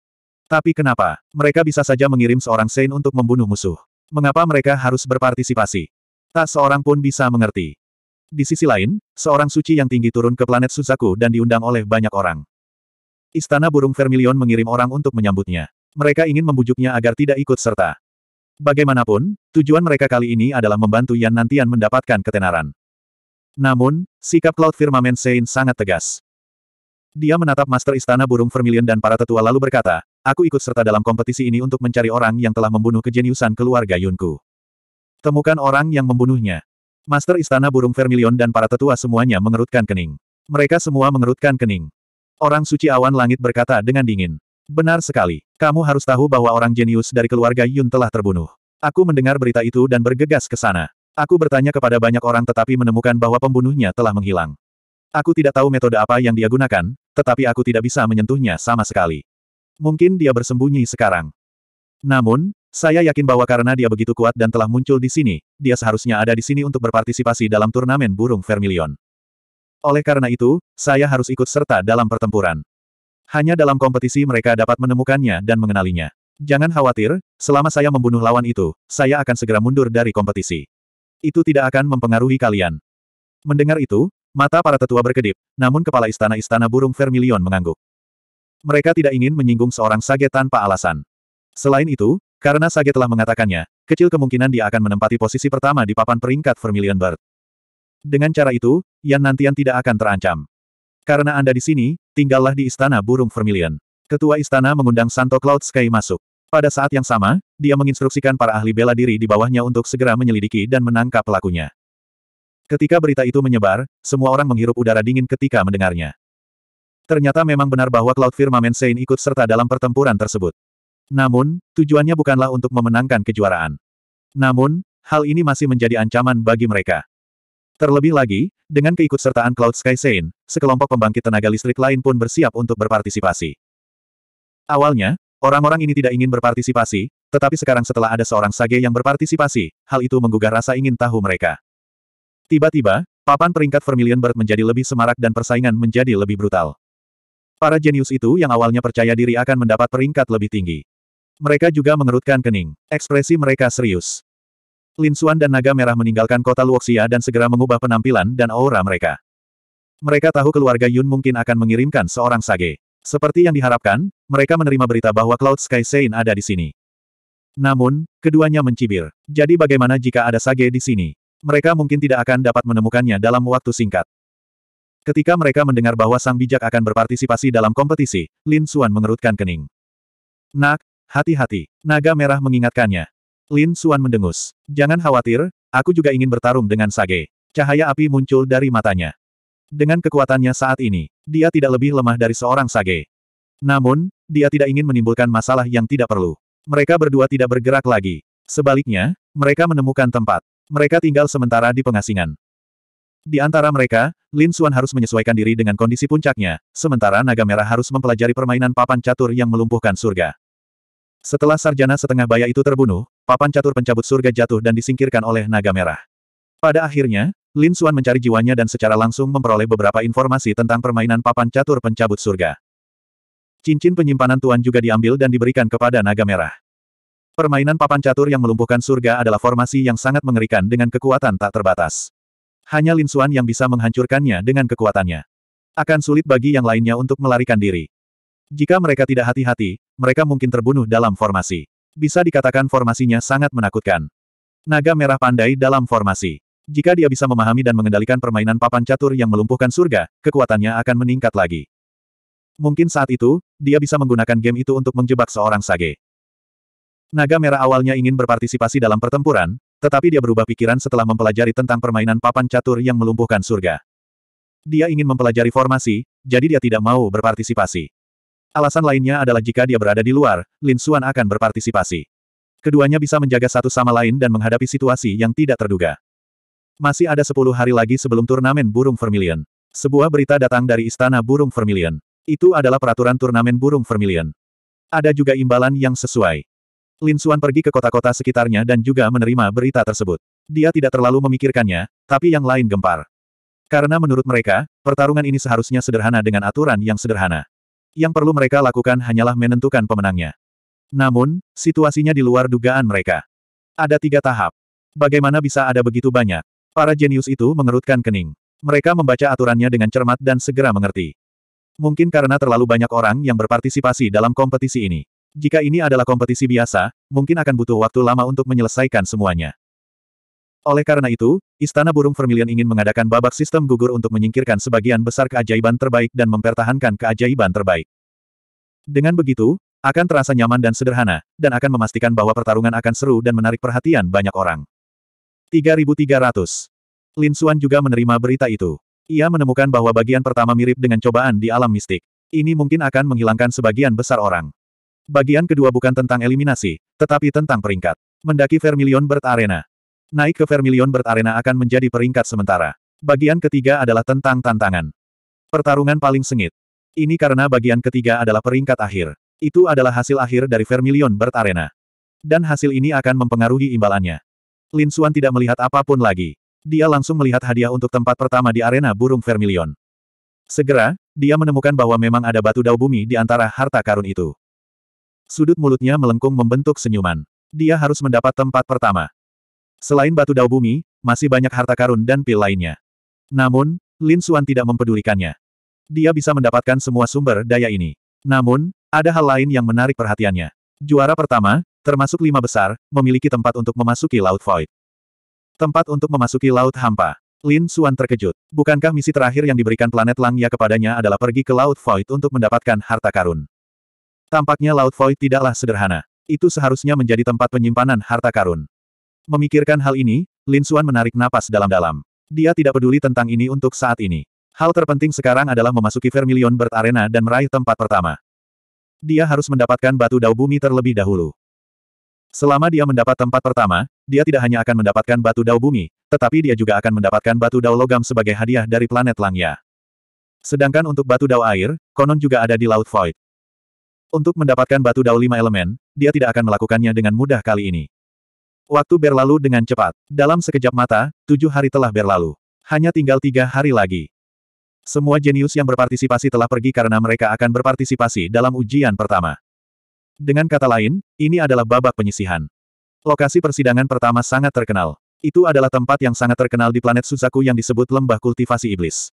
Tapi kenapa? Mereka bisa saja mengirim seorang Saint untuk membunuh musuh. Mengapa mereka harus berpartisipasi? Tak seorang pun bisa mengerti. Di sisi lain, seorang suci yang tinggi turun ke planet Suzaku dan diundang oleh banyak orang. Istana Burung Vermilion mengirim orang untuk menyambutnya. Mereka ingin membujuknya agar tidak ikut serta. Bagaimanapun, tujuan mereka kali ini adalah membantu Yan Nantian mendapatkan ketenaran. Namun, sikap Cloud Firmament Sein sangat tegas. Dia menatap Master Istana Burung Vermilion dan para tetua lalu berkata, Aku ikut serta dalam kompetisi ini untuk mencari orang yang telah membunuh kejeniusan keluarga Yunku. Temukan orang yang membunuhnya. Master Istana Burung Vermilion dan para tetua semuanya mengerutkan kening. Mereka semua mengerutkan kening. Orang suci awan langit berkata dengan dingin. Benar sekali. Kamu harus tahu bahwa orang jenius dari keluarga Yun telah terbunuh. Aku mendengar berita itu dan bergegas ke sana. Aku bertanya kepada banyak orang tetapi menemukan bahwa pembunuhnya telah menghilang. Aku tidak tahu metode apa yang dia gunakan, tetapi aku tidak bisa menyentuhnya sama sekali. Mungkin dia bersembunyi sekarang. Namun, saya yakin bahwa karena dia begitu kuat dan telah muncul di sini, dia seharusnya ada di sini untuk berpartisipasi dalam turnamen burung Vermilion. Oleh karena itu, saya harus ikut serta dalam pertempuran. Hanya dalam kompetisi mereka dapat menemukannya dan mengenalinya. Jangan khawatir, selama saya membunuh lawan itu, saya akan segera mundur dari kompetisi. Itu tidak akan mempengaruhi kalian. Mendengar itu, mata para tetua berkedip, namun kepala istana-istana burung Vermilion mengangguk. Mereka tidak ingin menyinggung seorang sage tanpa alasan. Selain itu, karena sage telah mengatakannya, kecil kemungkinan dia akan menempati posisi pertama di papan peringkat Vermilion Bird. Dengan cara itu, Yan Nantian tidak akan terancam. Karena Anda di sini, tinggallah di Istana Burung Vermilion. Ketua Istana mengundang Santo Cloud Sky masuk. Pada saat yang sama, dia menginstruksikan para ahli bela diri di bawahnya untuk segera menyelidiki dan menangkap pelakunya. Ketika berita itu menyebar, semua orang menghirup udara dingin ketika mendengarnya. Ternyata memang benar bahwa Cloud Firmament Saint ikut serta dalam pertempuran tersebut. Namun, tujuannya bukanlah untuk memenangkan kejuaraan. Namun, hal ini masih menjadi ancaman bagi mereka. Terlebih lagi, dengan keikutsertaan Cloud Sky Saint, sekelompok pembangkit tenaga listrik lain pun bersiap untuk berpartisipasi. Awalnya, orang-orang ini tidak ingin berpartisipasi, tetapi sekarang setelah ada seorang sage yang berpartisipasi, hal itu menggugah rasa ingin tahu mereka. Tiba-tiba, papan peringkat Vermilion Bird menjadi lebih semarak dan persaingan menjadi lebih brutal. Para jenius itu yang awalnya percaya diri akan mendapat peringkat lebih tinggi. Mereka juga mengerutkan kening. Ekspresi mereka serius. Lin Xuan dan Naga Merah meninggalkan kota Luoxia dan segera mengubah penampilan dan aura mereka. Mereka tahu keluarga Yun mungkin akan mengirimkan seorang sage. Seperti yang diharapkan, mereka menerima berita bahwa Cloud Sky Saint ada di sini. Namun, keduanya mencibir. Jadi bagaimana jika ada sage di sini? Mereka mungkin tidak akan dapat menemukannya dalam waktu singkat. Ketika mereka mendengar bahwa sang bijak akan berpartisipasi dalam kompetisi, Lin Xuan mengerutkan kening. Nak, hati-hati. Naga merah mengingatkannya. Lin Suan mendengus. Jangan khawatir, aku juga ingin bertarung dengan Sage. Cahaya api muncul dari matanya. Dengan kekuatannya saat ini, dia tidak lebih lemah dari seorang Sage. Namun, dia tidak ingin menimbulkan masalah yang tidak perlu. Mereka berdua tidak bergerak lagi. Sebaliknya, mereka menemukan tempat. Mereka tinggal sementara di pengasingan. Di antara mereka, Lin Suan harus menyesuaikan diri dengan kondisi puncaknya, sementara naga merah harus mempelajari permainan papan catur yang melumpuhkan surga. Setelah sarjana setengah baya itu terbunuh, papan catur pencabut surga jatuh dan disingkirkan oleh naga merah. Pada akhirnya, Lin Xuan mencari jiwanya dan secara langsung memperoleh beberapa informasi tentang permainan papan catur pencabut surga. Cincin penyimpanan tuan juga diambil dan diberikan kepada naga merah. Permainan papan catur yang melumpuhkan surga adalah formasi yang sangat mengerikan dengan kekuatan tak terbatas. Hanya Lin Xuan yang bisa menghancurkannya dengan kekuatannya. Akan sulit bagi yang lainnya untuk melarikan diri. Jika mereka tidak hati-hati, mereka mungkin terbunuh dalam formasi bisa dikatakan formasinya sangat menakutkan. Naga merah pandai dalam formasi. Jika dia bisa memahami dan mengendalikan permainan papan catur yang melumpuhkan surga, kekuatannya akan meningkat lagi. Mungkin saat itu, dia bisa menggunakan game itu untuk menjebak seorang sage. Naga merah awalnya ingin berpartisipasi dalam pertempuran, tetapi dia berubah pikiran setelah mempelajari tentang permainan papan catur yang melumpuhkan surga. Dia ingin mempelajari formasi, jadi dia tidak mau berpartisipasi. Alasan lainnya adalah jika dia berada di luar, Lin Xuan akan berpartisipasi. Keduanya bisa menjaga satu sama lain dan menghadapi situasi yang tidak terduga. Masih ada sepuluh hari lagi sebelum turnamen burung vermilion. Sebuah berita datang dari Istana Burung Vermilion. Itu adalah peraturan turnamen burung vermilion. Ada juga imbalan yang sesuai. Lin Xuan pergi ke kota-kota sekitarnya dan juga menerima berita tersebut. Dia tidak terlalu memikirkannya, tapi yang lain gempar. Karena menurut mereka, pertarungan ini seharusnya sederhana dengan aturan yang sederhana yang perlu mereka lakukan hanyalah menentukan pemenangnya. Namun, situasinya di luar dugaan mereka. Ada tiga tahap. Bagaimana bisa ada begitu banyak? Para jenius itu mengerutkan kening. Mereka membaca aturannya dengan cermat dan segera mengerti. Mungkin karena terlalu banyak orang yang berpartisipasi dalam kompetisi ini. Jika ini adalah kompetisi biasa, mungkin akan butuh waktu lama untuk menyelesaikan semuanya. Oleh karena itu, Istana Burung Vermilion ingin mengadakan babak sistem gugur untuk menyingkirkan sebagian besar keajaiban terbaik dan mempertahankan keajaiban terbaik. Dengan begitu, akan terasa nyaman dan sederhana, dan akan memastikan bahwa pertarungan akan seru dan menarik perhatian banyak orang. 3300 Lin Suan juga menerima berita itu. Ia menemukan bahwa bagian pertama mirip dengan cobaan di alam mistik. Ini mungkin akan menghilangkan sebagian besar orang. Bagian kedua bukan tentang eliminasi, tetapi tentang peringkat. Mendaki Vermilion Bird Arena. Naik ke Vermilion Arena akan menjadi peringkat sementara. Bagian ketiga adalah tentang tantangan. Pertarungan paling sengit. Ini karena bagian ketiga adalah peringkat akhir. Itu adalah hasil akhir dari Vermilion Arena. Dan hasil ini akan mempengaruhi imbalannya. Lin Suan tidak melihat apapun lagi. Dia langsung melihat hadiah untuk tempat pertama di arena burung Vermilion. Segera, dia menemukan bahwa memang ada batu dao bumi di antara harta karun itu. Sudut mulutnya melengkung membentuk senyuman. Dia harus mendapat tempat pertama. Selain batu dao bumi, masih banyak harta karun dan pil lainnya. Namun, Lin Xuan tidak mempedulikannya. Dia bisa mendapatkan semua sumber daya ini. Namun, ada hal lain yang menarik perhatiannya. Juara pertama, termasuk lima besar, memiliki tempat untuk memasuki Laut Void. Tempat untuk memasuki Laut Hampa. Lin Xuan terkejut. Bukankah misi terakhir yang diberikan planet Langya kepadanya adalah pergi ke Laut Void untuk mendapatkan harta karun? Tampaknya Laut Void tidaklah sederhana. Itu seharusnya menjadi tempat penyimpanan harta karun. Memikirkan hal ini, Lin Xuan menarik napas dalam-dalam. Dia tidak peduli tentang ini untuk saat ini. Hal terpenting sekarang adalah memasuki Vermilion Bird Arena dan meraih tempat pertama. Dia harus mendapatkan batu dao bumi terlebih dahulu. Selama dia mendapat tempat pertama, dia tidak hanya akan mendapatkan batu dao bumi, tetapi dia juga akan mendapatkan batu dao logam sebagai hadiah dari planet Langya. Sedangkan untuk batu dao air, konon juga ada di Laut Void. Untuk mendapatkan batu dao lima elemen, dia tidak akan melakukannya dengan mudah kali ini. Waktu berlalu dengan cepat. Dalam sekejap mata, tujuh hari telah berlalu. Hanya tinggal tiga hari lagi. Semua jenius yang berpartisipasi telah pergi karena mereka akan berpartisipasi dalam ujian pertama. Dengan kata lain, ini adalah babak penyisihan. Lokasi persidangan pertama sangat terkenal. Itu adalah tempat yang sangat terkenal di planet Suzaku yang disebut Lembah Kultivasi Iblis.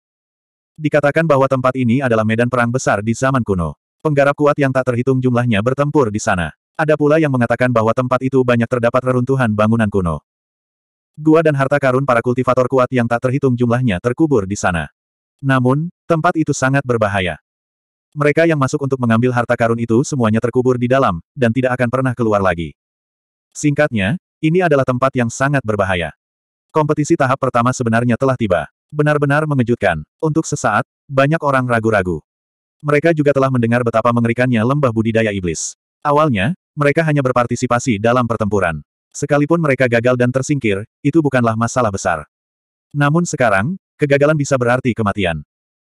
Dikatakan bahwa tempat ini adalah medan perang besar di zaman kuno. Penggarap kuat yang tak terhitung jumlahnya bertempur di sana. Ada pula yang mengatakan bahwa tempat itu banyak terdapat reruntuhan bangunan kuno. Gua dan harta karun para kultivator kuat yang tak terhitung jumlahnya terkubur di sana. Namun, tempat itu sangat berbahaya. Mereka yang masuk untuk mengambil harta karun itu semuanya terkubur di dalam, dan tidak akan pernah keluar lagi. Singkatnya, ini adalah tempat yang sangat berbahaya. Kompetisi tahap pertama sebenarnya telah tiba. Benar-benar mengejutkan. Untuk sesaat, banyak orang ragu-ragu. Mereka juga telah mendengar betapa mengerikannya lembah budidaya iblis. Awalnya, mereka hanya berpartisipasi dalam pertempuran. Sekalipun mereka gagal dan tersingkir, itu bukanlah masalah besar. Namun sekarang, kegagalan bisa berarti kematian.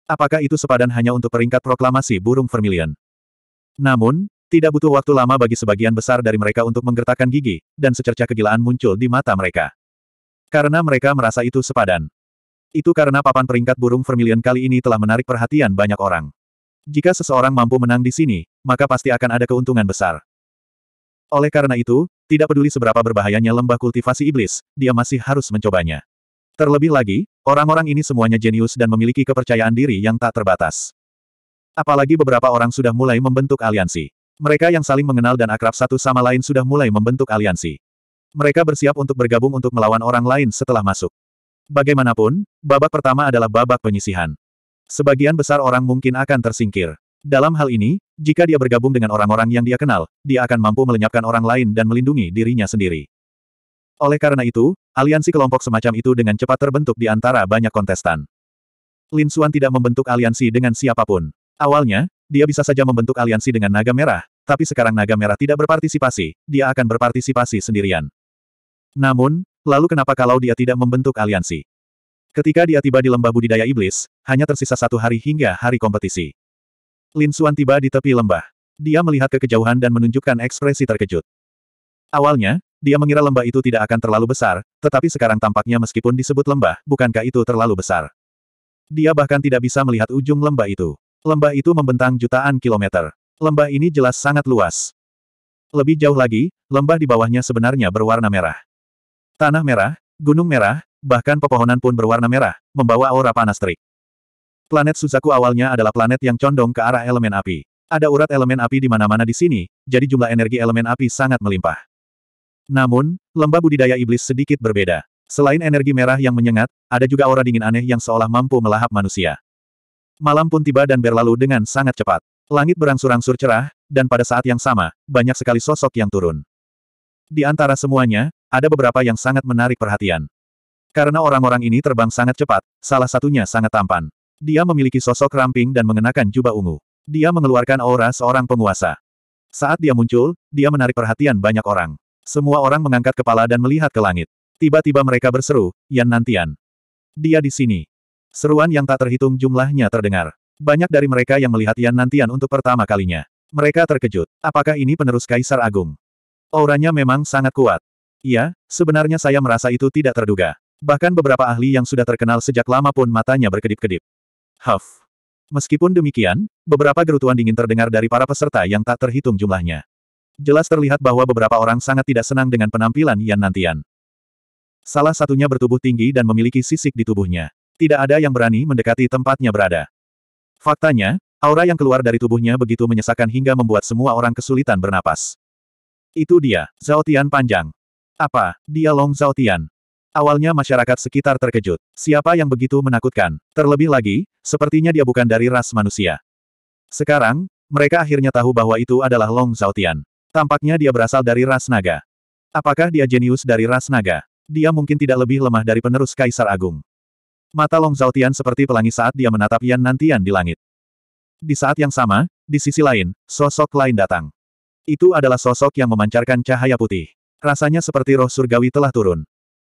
Apakah itu sepadan hanya untuk peringkat proklamasi burung vermilion? Namun, tidak butuh waktu lama bagi sebagian besar dari mereka untuk menggertakkan gigi, dan secercah kegilaan muncul di mata mereka. Karena mereka merasa itu sepadan. Itu karena papan peringkat burung vermilion kali ini telah menarik perhatian banyak orang. Jika seseorang mampu menang di sini, maka pasti akan ada keuntungan besar. Oleh karena itu, tidak peduli seberapa berbahayanya lembah kultivasi iblis, dia masih harus mencobanya. Terlebih lagi, orang-orang ini semuanya jenius dan memiliki kepercayaan diri yang tak terbatas. Apalagi beberapa orang sudah mulai membentuk aliansi. Mereka yang saling mengenal dan akrab satu sama lain sudah mulai membentuk aliansi. Mereka bersiap untuk bergabung untuk melawan orang lain setelah masuk. Bagaimanapun, babak pertama adalah babak penyisihan. Sebagian besar orang mungkin akan tersingkir. Dalam hal ini, jika dia bergabung dengan orang-orang yang dia kenal, dia akan mampu melenyapkan orang lain dan melindungi dirinya sendiri. Oleh karena itu, aliansi kelompok semacam itu dengan cepat terbentuk di antara banyak kontestan. Lin Xuan tidak membentuk aliansi dengan siapapun. Awalnya, dia bisa saja membentuk aliansi dengan naga merah, tapi sekarang naga merah tidak berpartisipasi, dia akan berpartisipasi sendirian. Namun, lalu kenapa kalau dia tidak membentuk aliansi? Ketika dia tiba di lembah budidaya iblis, hanya tersisa satu hari hingga hari kompetisi. Lin Suan tiba di tepi lembah. Dia melihat ke kejauhan dan menunjukkan ekspresi terkejut. Awalnya, dia mengira lembah itu tidak akan terlalu besar, tetapi sekarang tampaknya meskipun disebut lembah, bukankah itu terlalu besar? Dia bahkan tidak bisa melihat ujung lembah itu. Lembah itu membentang jutaan kilometer. Lembah ini jelas sangat luas. Lebih jauh lagi, lembah di bawahnya sebenarnya berwarna merah. Tanah merah, gunung merah, bahkan pepohonan pun berwarna merah, membawa aura panas terik. Planet Suzaku awalnya adalah planet yang condong ke arah elemen api. Ada urat elemen api di mana-mana di sini, jadi jumlah energi elemen api sangat melimpah. Namun, lembah budidaya iblis sedikit berbeda. Selain energi merah yang menyengat, ada juga aura dingin aneh yang seolah mampu melahap manusia. Malam pun tiba dan berlalu dengan sangat cepat. Langit berangsur-angsur cerah, dan pada saat yang sama, banyak sekali sosok yang turun. Di antara semuanya, ada beberapa yang sangat menarik perhatian. Karena orang-orang ini terbang sangat cepat, salah satunya sangat tampan. Dia memiliki sosok ramping dan mengenakan jubah ungu. Dia mengeluarkan aura seorang penguasa. Saat dia muncul, dia menarik perhatian banyak orang. Semua orang mengangkat kepala dan melihat ke langit. Tiba-tiba mereka berseru, Yan Nantian. Dia di sini. Seruan yang tak terhitung jumlahnya terdengar. Banyak dari mereka yang melihat Yan Nantian untuk pertama kalinya. Mereka terkejut. Apakah ini penerus Kaisar Agung? Auranya memang sangat kuat. Iya, sebenarnya saya merasa itu tidak terduga. Bahkan beberapa ahli yang sudah terkenal sejak lama pun matanya berkedip-kedip. Huff. Meskipun demikian, beberapa gerutuan dingin terdengar dari para peserta yang tak terhitung jumlahnya. Jelas terlihat bahwa beberapa orang sangat tidak senang dengan penampilan Yan Nantian. Salah satunya bertubuh tinggi dan memiliki sisik di tubuhnya. Tidak ada yang berani mendekati tempatnya berada. Faktanya, aura yang keluar dari tubuhnya begitu menyesakan hingga membuat semua orang kesulitan bernapas. Itu dia, Zhao Tian panjang. Apa, dia Long Zhao Tian? Awalnya masyarakat sekitar terkejut. Siapa yang begitu menakutkan? Terlebih lagi, sepertinya dia bukan dari ras manusia. Sekarang, mereka akhirnya tahu bahwa itu adalah Long Zhaotian. Tampaknya dia berasal dari ras naga. Apakah dia jenius dari ras naga? Dia mungkin tidak lebih lemah dari penerus Kaisar Agung. Mata Long Zhaotian seperti pelangi saat dia menatap Yan Nantian di langit. Di saat yang sama, di sisi lain, sosok lain datang. Itu adalah sosok yang memancarkan cahaya putih. Rasanya seperti roh surgawi telah turun.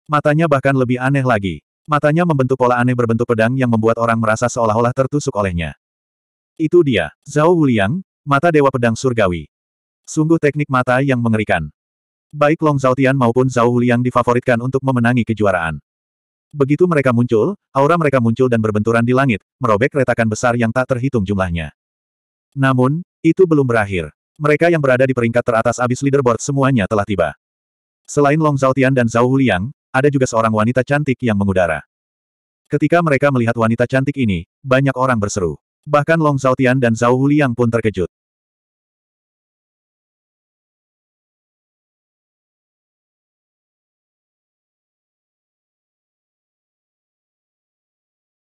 Matanya bahkan lebih aneh lagi. Matanya membentuk pola aneh berbentuk pedang yang membuat orang merasa seolah-olah tertusuk olehnya. Itu dia, Zhao Wuliang, mata dewa pedang surgawi. Sungguh teknik mata yang mengerikan. Baik Long Zhaotian maupun Zhao Wuliang difavoritkan untuk memenangi kejuaraan. Begitu mereka muncul, aura mereka muncul dan berbenturan di langit, merobek retakan besar yang tak terhitung jumlahnya. Namun, itu belum berakhir. Mereka yang berada di peringkat teratas abis leaderboard semuanya telah tiba. Selain Long Zhaotian dan Zhao Wuliang, ada juga seorang wanita cantik yang mengudara. Ketika mereka melihat wanita cantik ini, banyak orang berseru. Bahkan Long Tian dan Zhao Huliang pun terkejut.